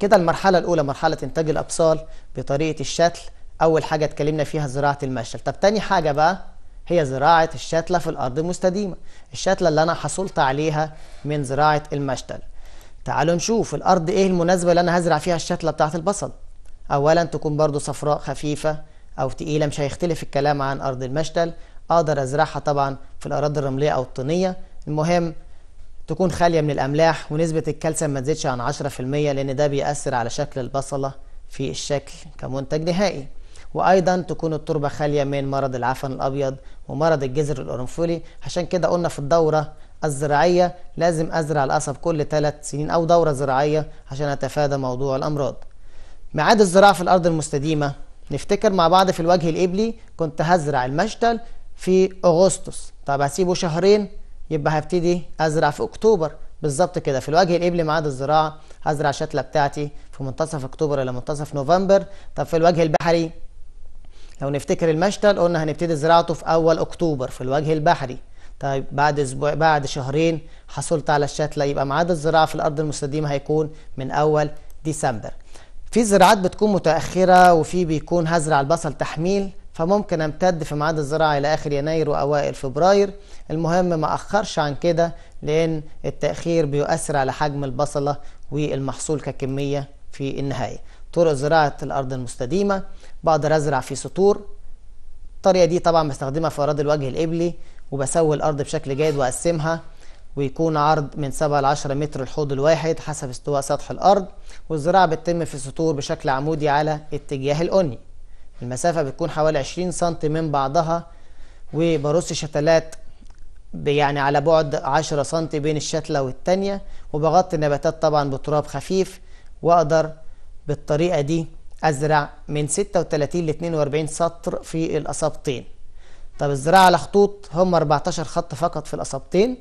[SPEAKER 1] كده المرحلة الاولى مرحلة انتاج الابصال بطريقة الشتل أول حاجة اتكلمنا فيها زراعة المشتل طب تاني حاجة بقى هي زراعة الشتلة في الأرض المستديمة الشتلة اللي أنا حصلت عليها من زراعة المشتل تعالوا نشوف الأرض إيه المناسبة اللي أنا هزرع فيها الشتلة بتاعة البصل أولا تكون برضو صفراء خفيفة أو تقيلة مش هيختلف الكلام عن أرض المشتل أقدر أزرعها طبعا في الأراضي الرملية أو الطينية المهم تكون خالية من الأملاح ونسبة الكالسيوم ما تزيدش عن 10% لأن ده بيأثر على شكل البصلة في الشكل كمنتج نهائي وايضا تكون التربه خاليه من مرض العفن الابيض ومرض الجذر القرنفلي عشان كده قلنا في الدوره الزراعيه لازم ازرع القصب كل 3 سنين او دوره زراعيه عشان اتفادى موضوع الامراض ميعاد الزراعه في الارض المستديمه نفتكر مع بعض في الوجه الابلي كنت هزرع المشتل في اغسطس طب هسيبه شهرين يبقى هبتدي ازرع في اكتوبر بالظبط كده في الوجه الابلي ميعاد الزراعه هزرع الشتله بتاعتي في منتصف اكتوبر الى منتصف نوفمبر طب في الوجه البحري لو نفتكر المشتل قلنا هنبتدي زراعته في أول أكتوبر في الوجه البحري طيب بعد اسبوع بعد شهرين حصلت على الشتله يبقى ميعاد الزراعه في الارض المستديمه هيكون من اول ديسمبر في زراعات بتكون متاخره وفي بيكون هزرع البصل تحميل فممكن امتد في ميعاد الزراعه الى اخر يناير واوائل فبراير المهم ما اخرش عن كده لان التاخير بيؤثر على حجم البصله والمحصول ككميه في النهايه طرق زراعه الارض المستديمه بقدر أزرع في سطور الطريقة دي طبعا بستخدمها في أراضي الوجه القبلي وبسوي الأرض بشكل جيد وأقسمها ويكون عرض من 7 ل 10 متر الحوض الواحد حسب استواء سطح الأرض والزراعة بتتم في سطور بشكل عمودي على اتجاه الأني المسافة بتكون حوالي 20 سم من بعضها وبرص شتلات يعني على بعد 10 سم بين الشتلة والتانية وبغطي النباتات طبعا بتراب خفيف وأقدر بالطريقة دي أزرع من 36 ل 42 سطر في الأصابتين طب الزراعة على خطوط هم 14 خط فقط في الأصابتين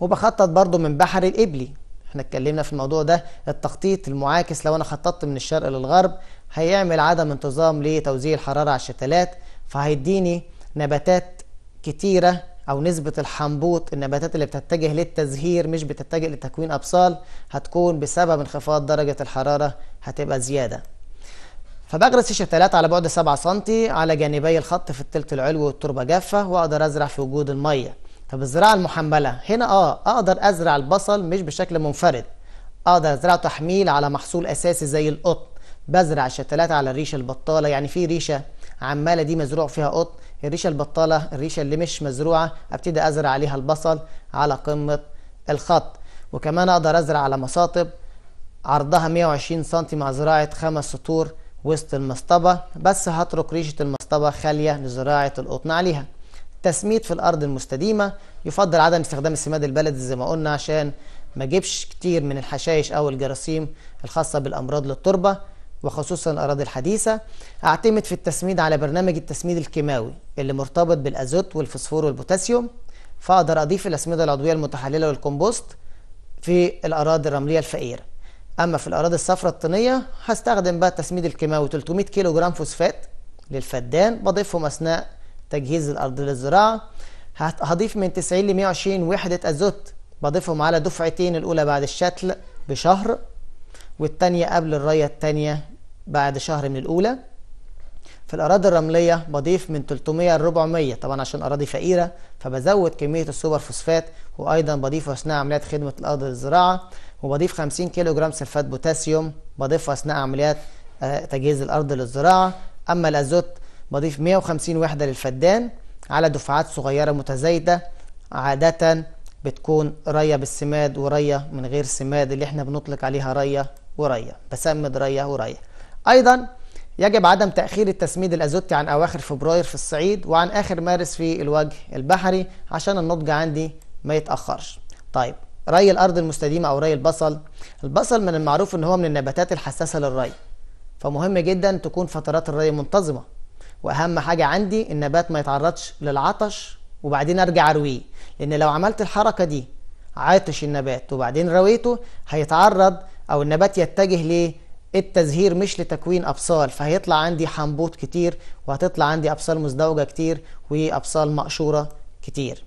[SPEAKER 1] وبخطط برضو من بحر الإبلي احنا اتكلمنا في الموضوع ده التخطيط المعاكس لو انا خططت من الشرق للغرب هيعمل عدم انتظام لتوزيع الحرارة على الشتلات فهيديني نباتات كتيرة او نسبة الحنبوط النباتات اللي بتتجه للتزهير مش بتتجه لتكوين ابصال هتكون بسبب انخفاض درجة الحرارة هتبقى زيادة فبغرس شيشة 3 على بعد 7 سم على جانبي الخط في الثلث العلوي والتربة جافة وأقدر أزرع في وجود المية طب الزراعة المحملة هنا آه أقدر أزرع البصل مش بشكل منفرد أقدر أزرعه تحميل على محصول أساسي زي القط بزرع شتلات على الريشه البطالة يعني في ريشة عمالة دي مزروع فيها قط الريشة البطالة الريشة اللي مش مزروعة أبتدي أزرع عليها البصل على قمة الخط وكمان أقدر أزرع على مساطب عرضها 120 سم مع زراعة خمس سطور وسط المصطبة بس هترك ريشة المصطبة خالية لزراعة القطن عليها تسميد في الأرض المستديمة يفضل عدم استخدام السماد البلدي زي ما قلنا عشان ما جيبش كتير من الحشائش أو الجراثيم الخاصة بالأمراض للتربة وخصوصا الأراضي الحديثة أعتمد في التسميد على برنامج التسميد الكيماوي اللي مرتبط بالأزوت والفسفور والبوتاسيوم فأقدر أضيف الأسمدة العضوية المتحللة والكمبوست في الأراضي الرملية الفقيرة اما في الاراضي الصفراء الطينيه هستخدم بقى التسميد الكيماوي 300 كيلو جرام فوسفات للفدان بضيفهم اثناء تجهيز الارض للزراعه هضيف من 90 ل 120 وحده ازوت بضيفهم على دفعتين الاولى بعد الشتل بشهر والثانيه قبل الرية التانية بعد شهر من الأولى في الأراضي الرملية بضيف من 300 ل 400 طبعا عشان أراضي فقيرة فبزود كمية السوبر فوسفات وأيضا بضيفه أثناء عمليات خدمة الأرض للزراعة وبضيف 50 كيلو جرام سلفات بوتاسيوم بضيفه أثناء عمليات آه، تجهيز الأرض للزراعة أما الأزوت بضيف 150 وحدة للفدان على دفعات صغيرة متزايدة عادة بتكون رية بالسماد ورية من غير سماد اللي احنا بنطلق عليها رية ورية بسمد رية ورية أيضا يجب عدم تأخير التسميد الأزوتي عن أواخر فبراير في الصعيد وعن آخر مارس في الوجه البحري عشان النضج عندي ما يتأخرش طيب ري الأرض المستديمة أو ري البصل البصل من المعروف أن هو من النباتات الحساسة للري فمهم جدا تكون فترات الري منتظمة وأهم حاجة عندي النبات ما يتعرضش للعطش وبعدين أرجع أرويه لأن لو عملت الحركة دي عاطش النبات وبعدين رويته هيتعرض أو النبات يتجه ليه التزهير مش لتكوين أبصال فهيطلع عندي حنبوط كتير وهتطلع عندي أبصال مزدوجة كتير وأبصال مقشورة كتير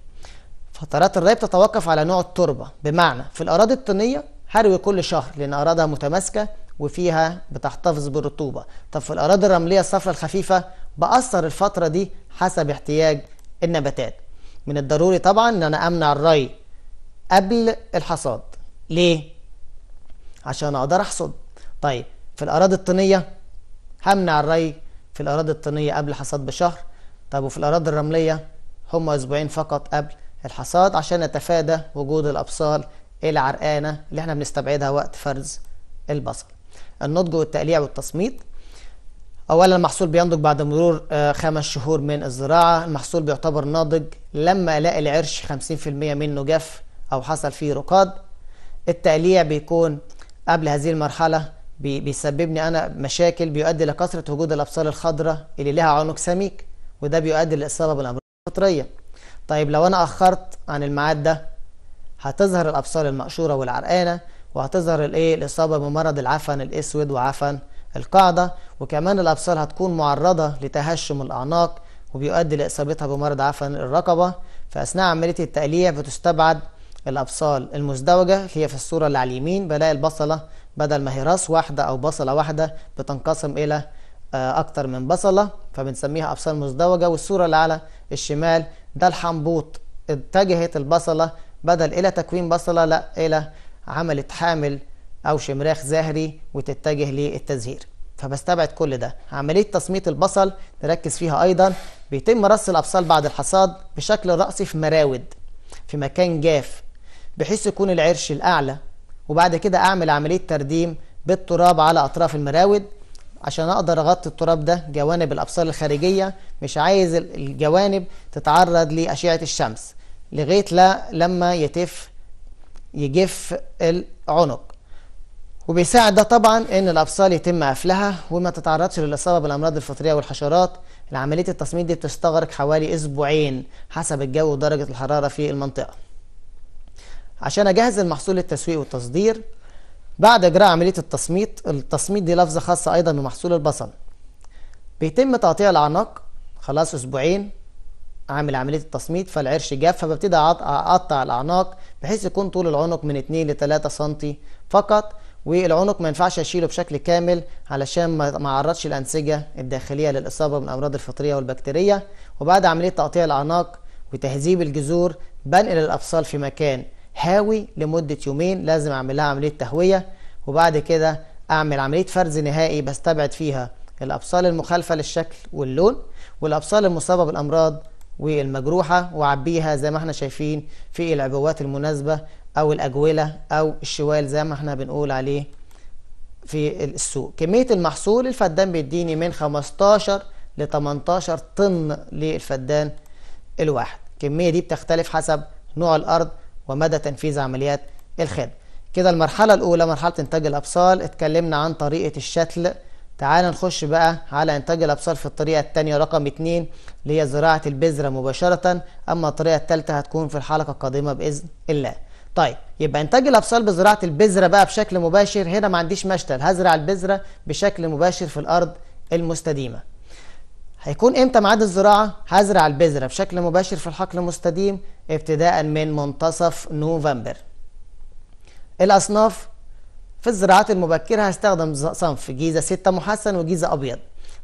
[SPEAKER 1] فترات الري بتتوقف على نوع التربة بمعنى في الأراضي الطينية هروي كل شهر لأن أراضها متماسكة وفيها بتحتفظ بالرطوبة طب في الأراضي الرملية الصفراء الخفيفة بأثر الفترة دي حسب احتياج النباتات من الضروري طبعا ان انا امنع الري قبل الحصاد ليه عشان اقدر احصد طيب في الأراضي الطينية همنع الري في الأراضي الطينية قبل حصاد بشهر طب وفي الأراضي الرملية هم أسبوعين فقط قبل الحصاد عشان نتفادى وجود الأبصال العرقانة اللي احنا بنستبعدها وقت فرز البصل النضج والتقليع والتصميد اولا المحصول بينضج بعد مرور آه، خمس شهور من الزراعه المحصول بيعتبر ناضج لما الاقي العرش 50% منه جف او حصل فيه رقاد التقليع بيكون قبل هذه المرحله بيسببني أنا مشاكل بيؤدي لكثرة وجود الأبصار الخضراء اللي لها عنق سميك وده بيؤدي للإصابة بالأمراض الفطرية طيب لو أنا أخرت عن الميعاد ده هتظهر الأبصار المقشورة والعرقانة وهتظهر الإيه الإصابة بمرض العفن الأسود وعفن القاعدة وكمان الأبصار هتكون معرضة لتهشم الأعناق وبيؤدي لإصابتها بمرض عفن الرقبة فأثناء عملية التقليع بتستبعد الأبصال المزدوجة هي في الصورة اللي على اليمين بلاقي البصلة بدل ما هي راس واحدة أو بصلة واحدة بتنقسم إلى آه، أكتر من بصلة فبنسميها أبصار مزدوجة والصورة اللي على الشمال ده الحنبوط اتجهت البصلة بدل إلى تكوين بصلة لا إلى عملت حامل أو شمراخ زهري وتتجه للتزهير فبستبعد كل ده عملية تصميت البصل نركز فيها أيضا بيتم رص الأبصال بعد الحصاد بشكل رأسي في مراود في مكان جاف بحيث يكون العرش الأعلى وبعد كده اعمل عمليه ترديم بالتراب على اطراف المراود عشان اقدر اغطي التراب ده جوانب الابصار الخارجيه مش عايز الجوانب تتعرض لاشعه الشمس لغايه لا لما يتف يجف العنق وبيساعد ده طبعا ان الابصال يتم قفلها وما تتعرضش للاصابه بالامراض الفطريه والحشرات عمليه التصميم دي بتستغرق حوالي اسبوعين حسب الجو ودرجه الحراره في المنطقه عشان اجهز المحصول للتسويق والتصدير بعد اجراء عمليه التصميت التصميت دي لفظه خاصه ايضا بمحصول البصل بيتم تقطيع الاعناق خلاص اسبوعين اعمل عمليه التصميت فالعرش جاف فببتدي اقطع الاعناق بحيث يكون طول العنق من 2 ل 3 سم فقط والعنق ما ينفعش اشيله بشكل كامل علشان ما اعرضش الانسجه الداخليه للاصابه من الامراض الفطريه والبكتيريه وبعد عمليه تقطيع الاعناق وتهذيب الجذور بنقل الابصال في مكان هاوي لمدة يومين لازم أعمل لها عملية تهوية وبعد كده أعمل عملية فرز نهائي بستبعد فيها الأبصال المخالفة للشكل واللون والأبصال المصابة بالأمراض والمجروحة وعبيها زي ما احنا شايفين في العبوات المناسبة أو الأجولة أو الشوال زي ما احنا بنقول عليه في السوق كمية المحصول الفدان بيديني من 15 ل 18 طن للفدان الواحد الكمية دي بتختلف حسب نوع الأرض ومدى تنفيذ عمليات الخد كده المرحلة الأولى مرحلة إنتاج الأبصال اتكلمنا عن طريقة الشتل تعال نخش بقى على إنتاج الأبصال في الطريقة الثانية رقم اتنين اللي هي زراعة البذرة مباشرة أما الطريقة الثالثة هتكون في الحلقة القادمة بإذن الله طيب يبقى انتاج الابصال بزراعه البذره بقى بشكل مباشر هنا ما عنديش مشتل هزرع البذره بشكل مباشر في الارض المستديمه هيكون امتى ميعاد الزراعه هزرع البذره بشكل مباشر في الحقل المستديم ابتداء من منتصف نوفمبر الاصناف في الزراعات المبكره هستخدم صنف جيزه 6 محسن وجيزه ابيض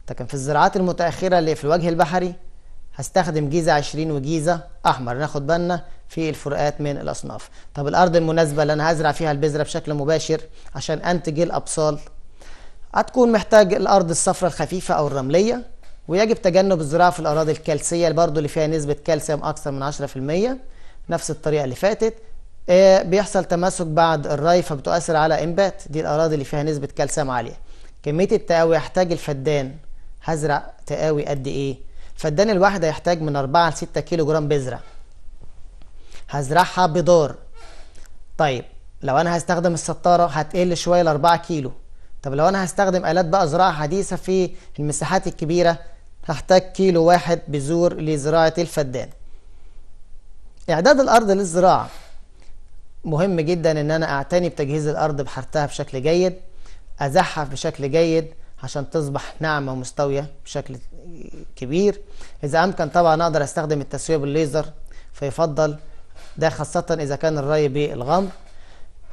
[SPEAKER 1] لكن في الزراعات المتاخره اللي في الوجه البحري هستخدم جيزه 20 وجيزه احمر ناخد بالنا في الفروقات من الاصناف طب الارض المناسبه اللي انا هزرع فيها البذره بشكل مباشر عشان انتج الابصال هتكون محتاج الارض الصفراء الخفيفه او الرمليه ويجب تجنب الزراعة في الأراضي الكالسية برضو اللي فيها نسبة كالسيوم أكثر من 10% نفس الطريقة اللي فاتت آه، بيحصل تماسك بعد الري فبتؤثر على إنبات دي الأراضي اللي فيها نسبة كالسيوم عالية كمية التقاوي يحتاج الفدان هزرع تقاوي قد إيه؟ الفدان الواحد هيحتاج من 4 ل 6 كيلو جرام بذرة هزرعها بدور طيب لو أنا هستخدم السطارة هتقل شوية ل 4 كيلو طب لو أنا هستخدم آلات بقى زراعة حديثة في المساحات الكبيرة هحتاج كيلو واحد بذور لزراعة الفدان إعداد الأرض للزراعة مهم جدا إن أنا أعتني بتجهيز الأرض بحرتها بشكل جيد أزحف بشكل جيد عشان تصبح ناعمة ومستوية بشكل كبير إذا أمكن طبعا أقدر أستخدم التسوية بالليزر فيفضل ده خاصة إذا كان الري بالغمر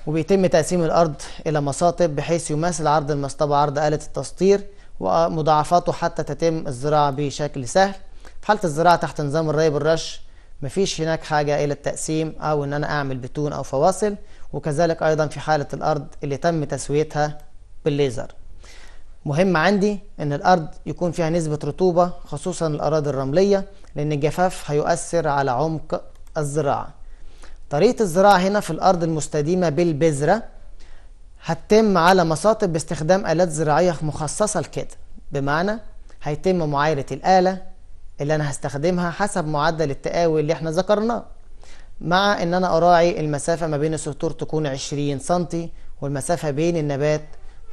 [SPEAKER 1] وبيتم تقسيم الأرض إلى مساطب بحيث يماثل عرض المصطبة عرض آلة التسطير ومضاعفاته حتى تتم الزراعة بشكل سهل في حالة الزراعة تحت نظام الري بالرش مفيش هناك حاجة إلى التقسيم أو إن أنا أعمل بتون أو فواصل وكذلك أيضا في حالة الأرض اللي تم تسويتها بالليزر مهم عندي ان الارض يكون فيها نسبة رطوبة خصوصا الاراضي الرملية لان الجفاف هيؤثر على عمق الزراعة طريقة الزراعة هنا في الارض المستديمة بالبذرة هتتم على مصاطب باستخدام آلات زراعية مخصصة لكده بمعنى هيتم معايرة الآلة اللي أنا هستخدمها حسب معدل التقاوي اللي احنا ذكرناه مع ان انا اراعي المسافة ما بين السطور تكون 20 سنتي والمسافة بين النبات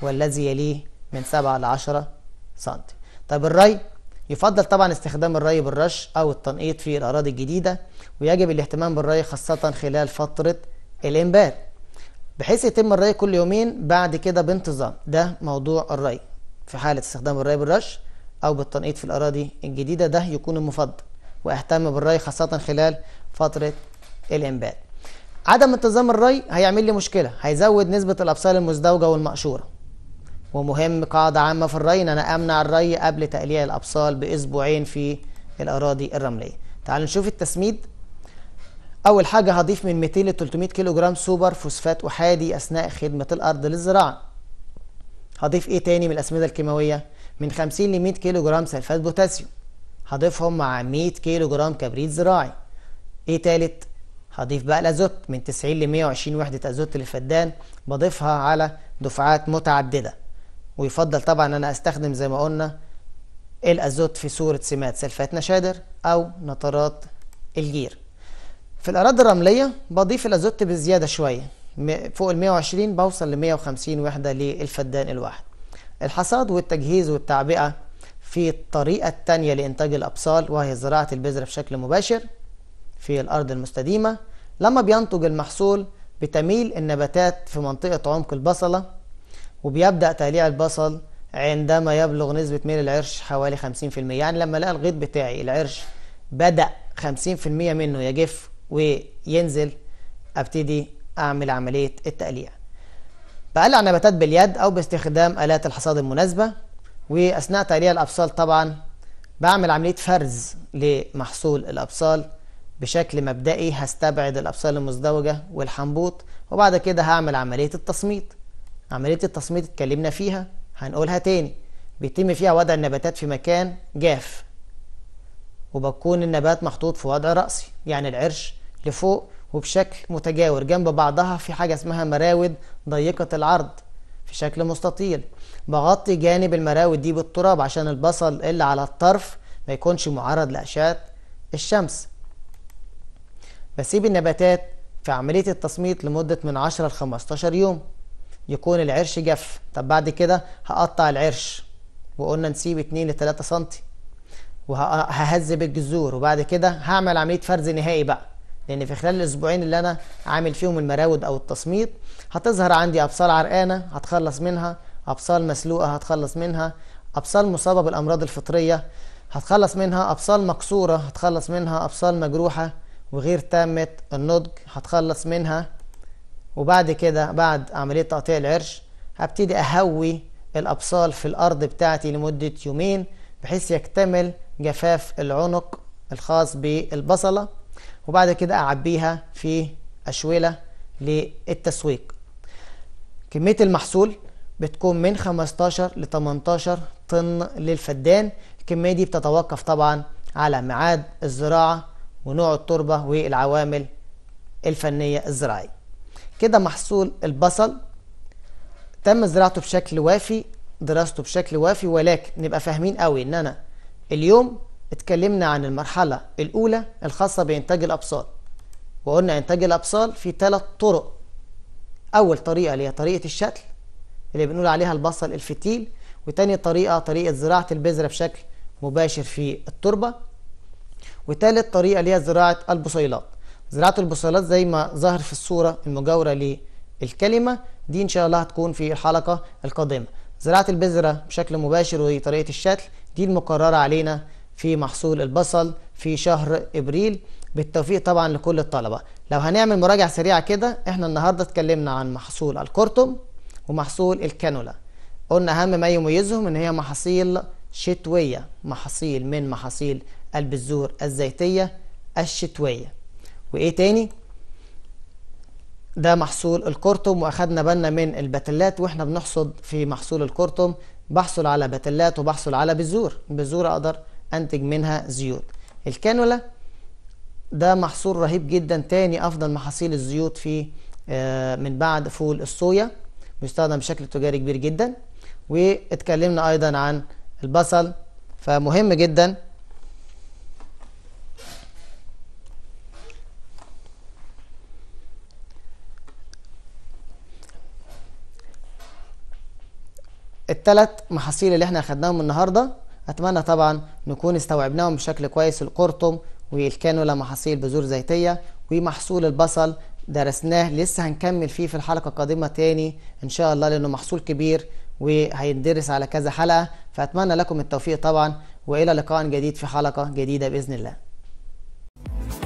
[SPEAKER 1] والذي يليه من 7 ل 10 سنتي طب الري يفضل طبعا استخدام الري بالرش او التنقيط في الاراضي الجديدة ويجب الاهتمام بالري خاصة خلال فترة الانبات بحيث يتم الري كل يومين بعد كده بانتظام ده موضوع الري في حالة استخدام الري بالرش أو بالتنقيط في الأراضي الجديدة ده يكون المفضل وأهتم بالري خاصة خلال فترة الإنبات عدم انتظام الري هيعمل لي مشكلة هيزود نسبة الأبصال المزدوجة والمقشورة ومهم قاعدة عامة في الري إن أنا أمنع الري قبل تقليع الأبصال بأسبوعين في الأراضي الرملية تعالوا نشوف التسميد أول حاجة هضيف من 200 ل 300 كيلو جرام سوبر فوسفات أحادي أثناء خدمة الأرض للزراعة هضيف إيه تاني من الأسمدة الكيماوية من 50 ل 100 كيلو جرام سلفات بوتاسيوم هضيفهم مع 100 كيلو جرام كبريت زراعي إيه تالت هضيف بقى الأزوت من 90 ل 120 وحدة أزوت للفدان بضيفها على دفعات متعددة ويفضل طبعا أنا أستخدم زي ما قلنا الأزوت في صورة سمات سلفات نشادر أو نطرات الجير في الأراضي الرملية بضيف الأزوت بزيادة شوية فوق ال 120 بوصل ل 150 وحدة للفدان الواحد الحصاد والتجهيز والتعبئة في الطريقة التانية لإنتاج الأبصال وهي زراعة البذرة بشكل مباشر في الأرض المستديمة لما بينتج المحصول بتميل النباتات في منطقة عمق البصلة وبيبدأ تقليع البصل عندما يبلغ نسبة ميل العرش حوالي 50% يعني لما الاقي الغيط بتاعي العرش بدأ 50% منه يجف وينزل ابتدي اعمل عمليه التقليع بقلع نباتات باليد او باستخدام الات الحصاد المناسبه واثناء تقليع الابصال طبعا بعمل عمليه فرز لمحصول الابصال بشكل مبدئي هستبعد الابصال المزدوجه والحنبوط وبعد كده هعمل عمليه التصميت عمليه التصميت اتكلمنا فيها هنقولها تاني بيتم فيها وضع النباتات في مكان جاف وبكون النبات محطوط في وضع رأسي يعني العرش لفوق وبشكل متجاور جنب بعضها في حاجة اسمها مراود ضيقة العرض في شكل مستطيل بغطي جانب المراود دي بالتراب عشان البصل اللي على الطرف ما يكونش معرض لأشعة الشمس بسيب النباتات في عملية التصميت لمدة من 10 ل 15 يوم يكون العرش جف طب بعد كده هقطع العرش وقلنا نسيب 2 ل 3 سم وههذب الجذور وبعد كده هعمل عملية فرز نهائي بقى لان في خلال الاسبوعين اللي انا عامل فيهم المراود او التصميط هتظهر عندي ابصال عرقانه هتخلص منها ابصال مسلوقه هتخلص منها ابصال مصابه بالامراض الفطريه هتخلص منها ابصال مكسوره هتخلص منها ابصال مجروحه وغير تامه النضج هتخلص منها وبعد كده بعد عمليه تقطيع العرش هبتدي اهوي الابصال في الارض بتاعتي لمده يومين بحيث يكتمل جفاف العنق الخاص بالبصله وبعد كده أعبيها في أشويلة للتسويق كمية المحصول بتكون من 15 ل 18 طن للفدان الكمية دي بتتوقف طبعا على ميعاد الزراعة ونوع التربة والعوامل الفنية الزراعية كده محصول البصل تم زراعته بشكل وافي دراسته بشكل وافي ولكن نبقى فاهمين قوي ان انا اليوم اتكلمنا عن المرحلة الأولى الخاصة بإنتاج الأبصال وقلنا إنتاج الأبصال في ثلاث طرق أول طريقة اللي هي طريقة الشتل اللي بنقول عليها البصل الفتيل وتاني طريقة طريقة زراعة البذرة بشكل مباشر في التربة وتالت طريقة اللي هي زراعة البصيلات زراعة البصيلات زي ما ظهر في الصورة المجاورة للكلمة دي إن شاء الله هتكون في الحلقة القادمة زراعة البذرة بشكل مباشر وطريقة الشتل دي المقررة علينا في محصول البصل في شهر ابريل بالتوفيق طبعا لكل الطلبه لو هنعمل مراجعه سريعه كده احنا النهارده اتكلمنا عن محصول الكرتم ومحصول الكانولا قلنا اهم ما يميزهم ان هي محاصيل شتويه محاصيل من محاصيل البذور الزيتيه الشتويه وايه تاني ده محصول الكرتم واخدنا بالنا من البتلات واحنا بنحصد في محصول الكرتم بحصل على بتلات وبحصل على بذور بذور اقدر أنتج منها زيوت الكانولا ده محصول رهيب جدا تاني أفضل محاصيل الزيوت في آه، من بعد فول الصويا بيستخدم بشكل تجاري كبير جدا واتكلمنا أيضا عن البصل فمهم جدا الثلاث محاصيل اللي احنا خدناهم النهارده أتمنى طبعا نكون استوعبناهم بشكل كويس القرطم والكانولا محاصيل بذور زيتية ومحصول البصل درسناه لسه هنكمل فيه في الحلقة القادمة تاني إن شاء الله لأنه محصول كبير وهيندرس على كذا حلقة فأتمنى لكم التوفيق طبعا وإلى لقاء جديد في حلقة جديدة بإذن الله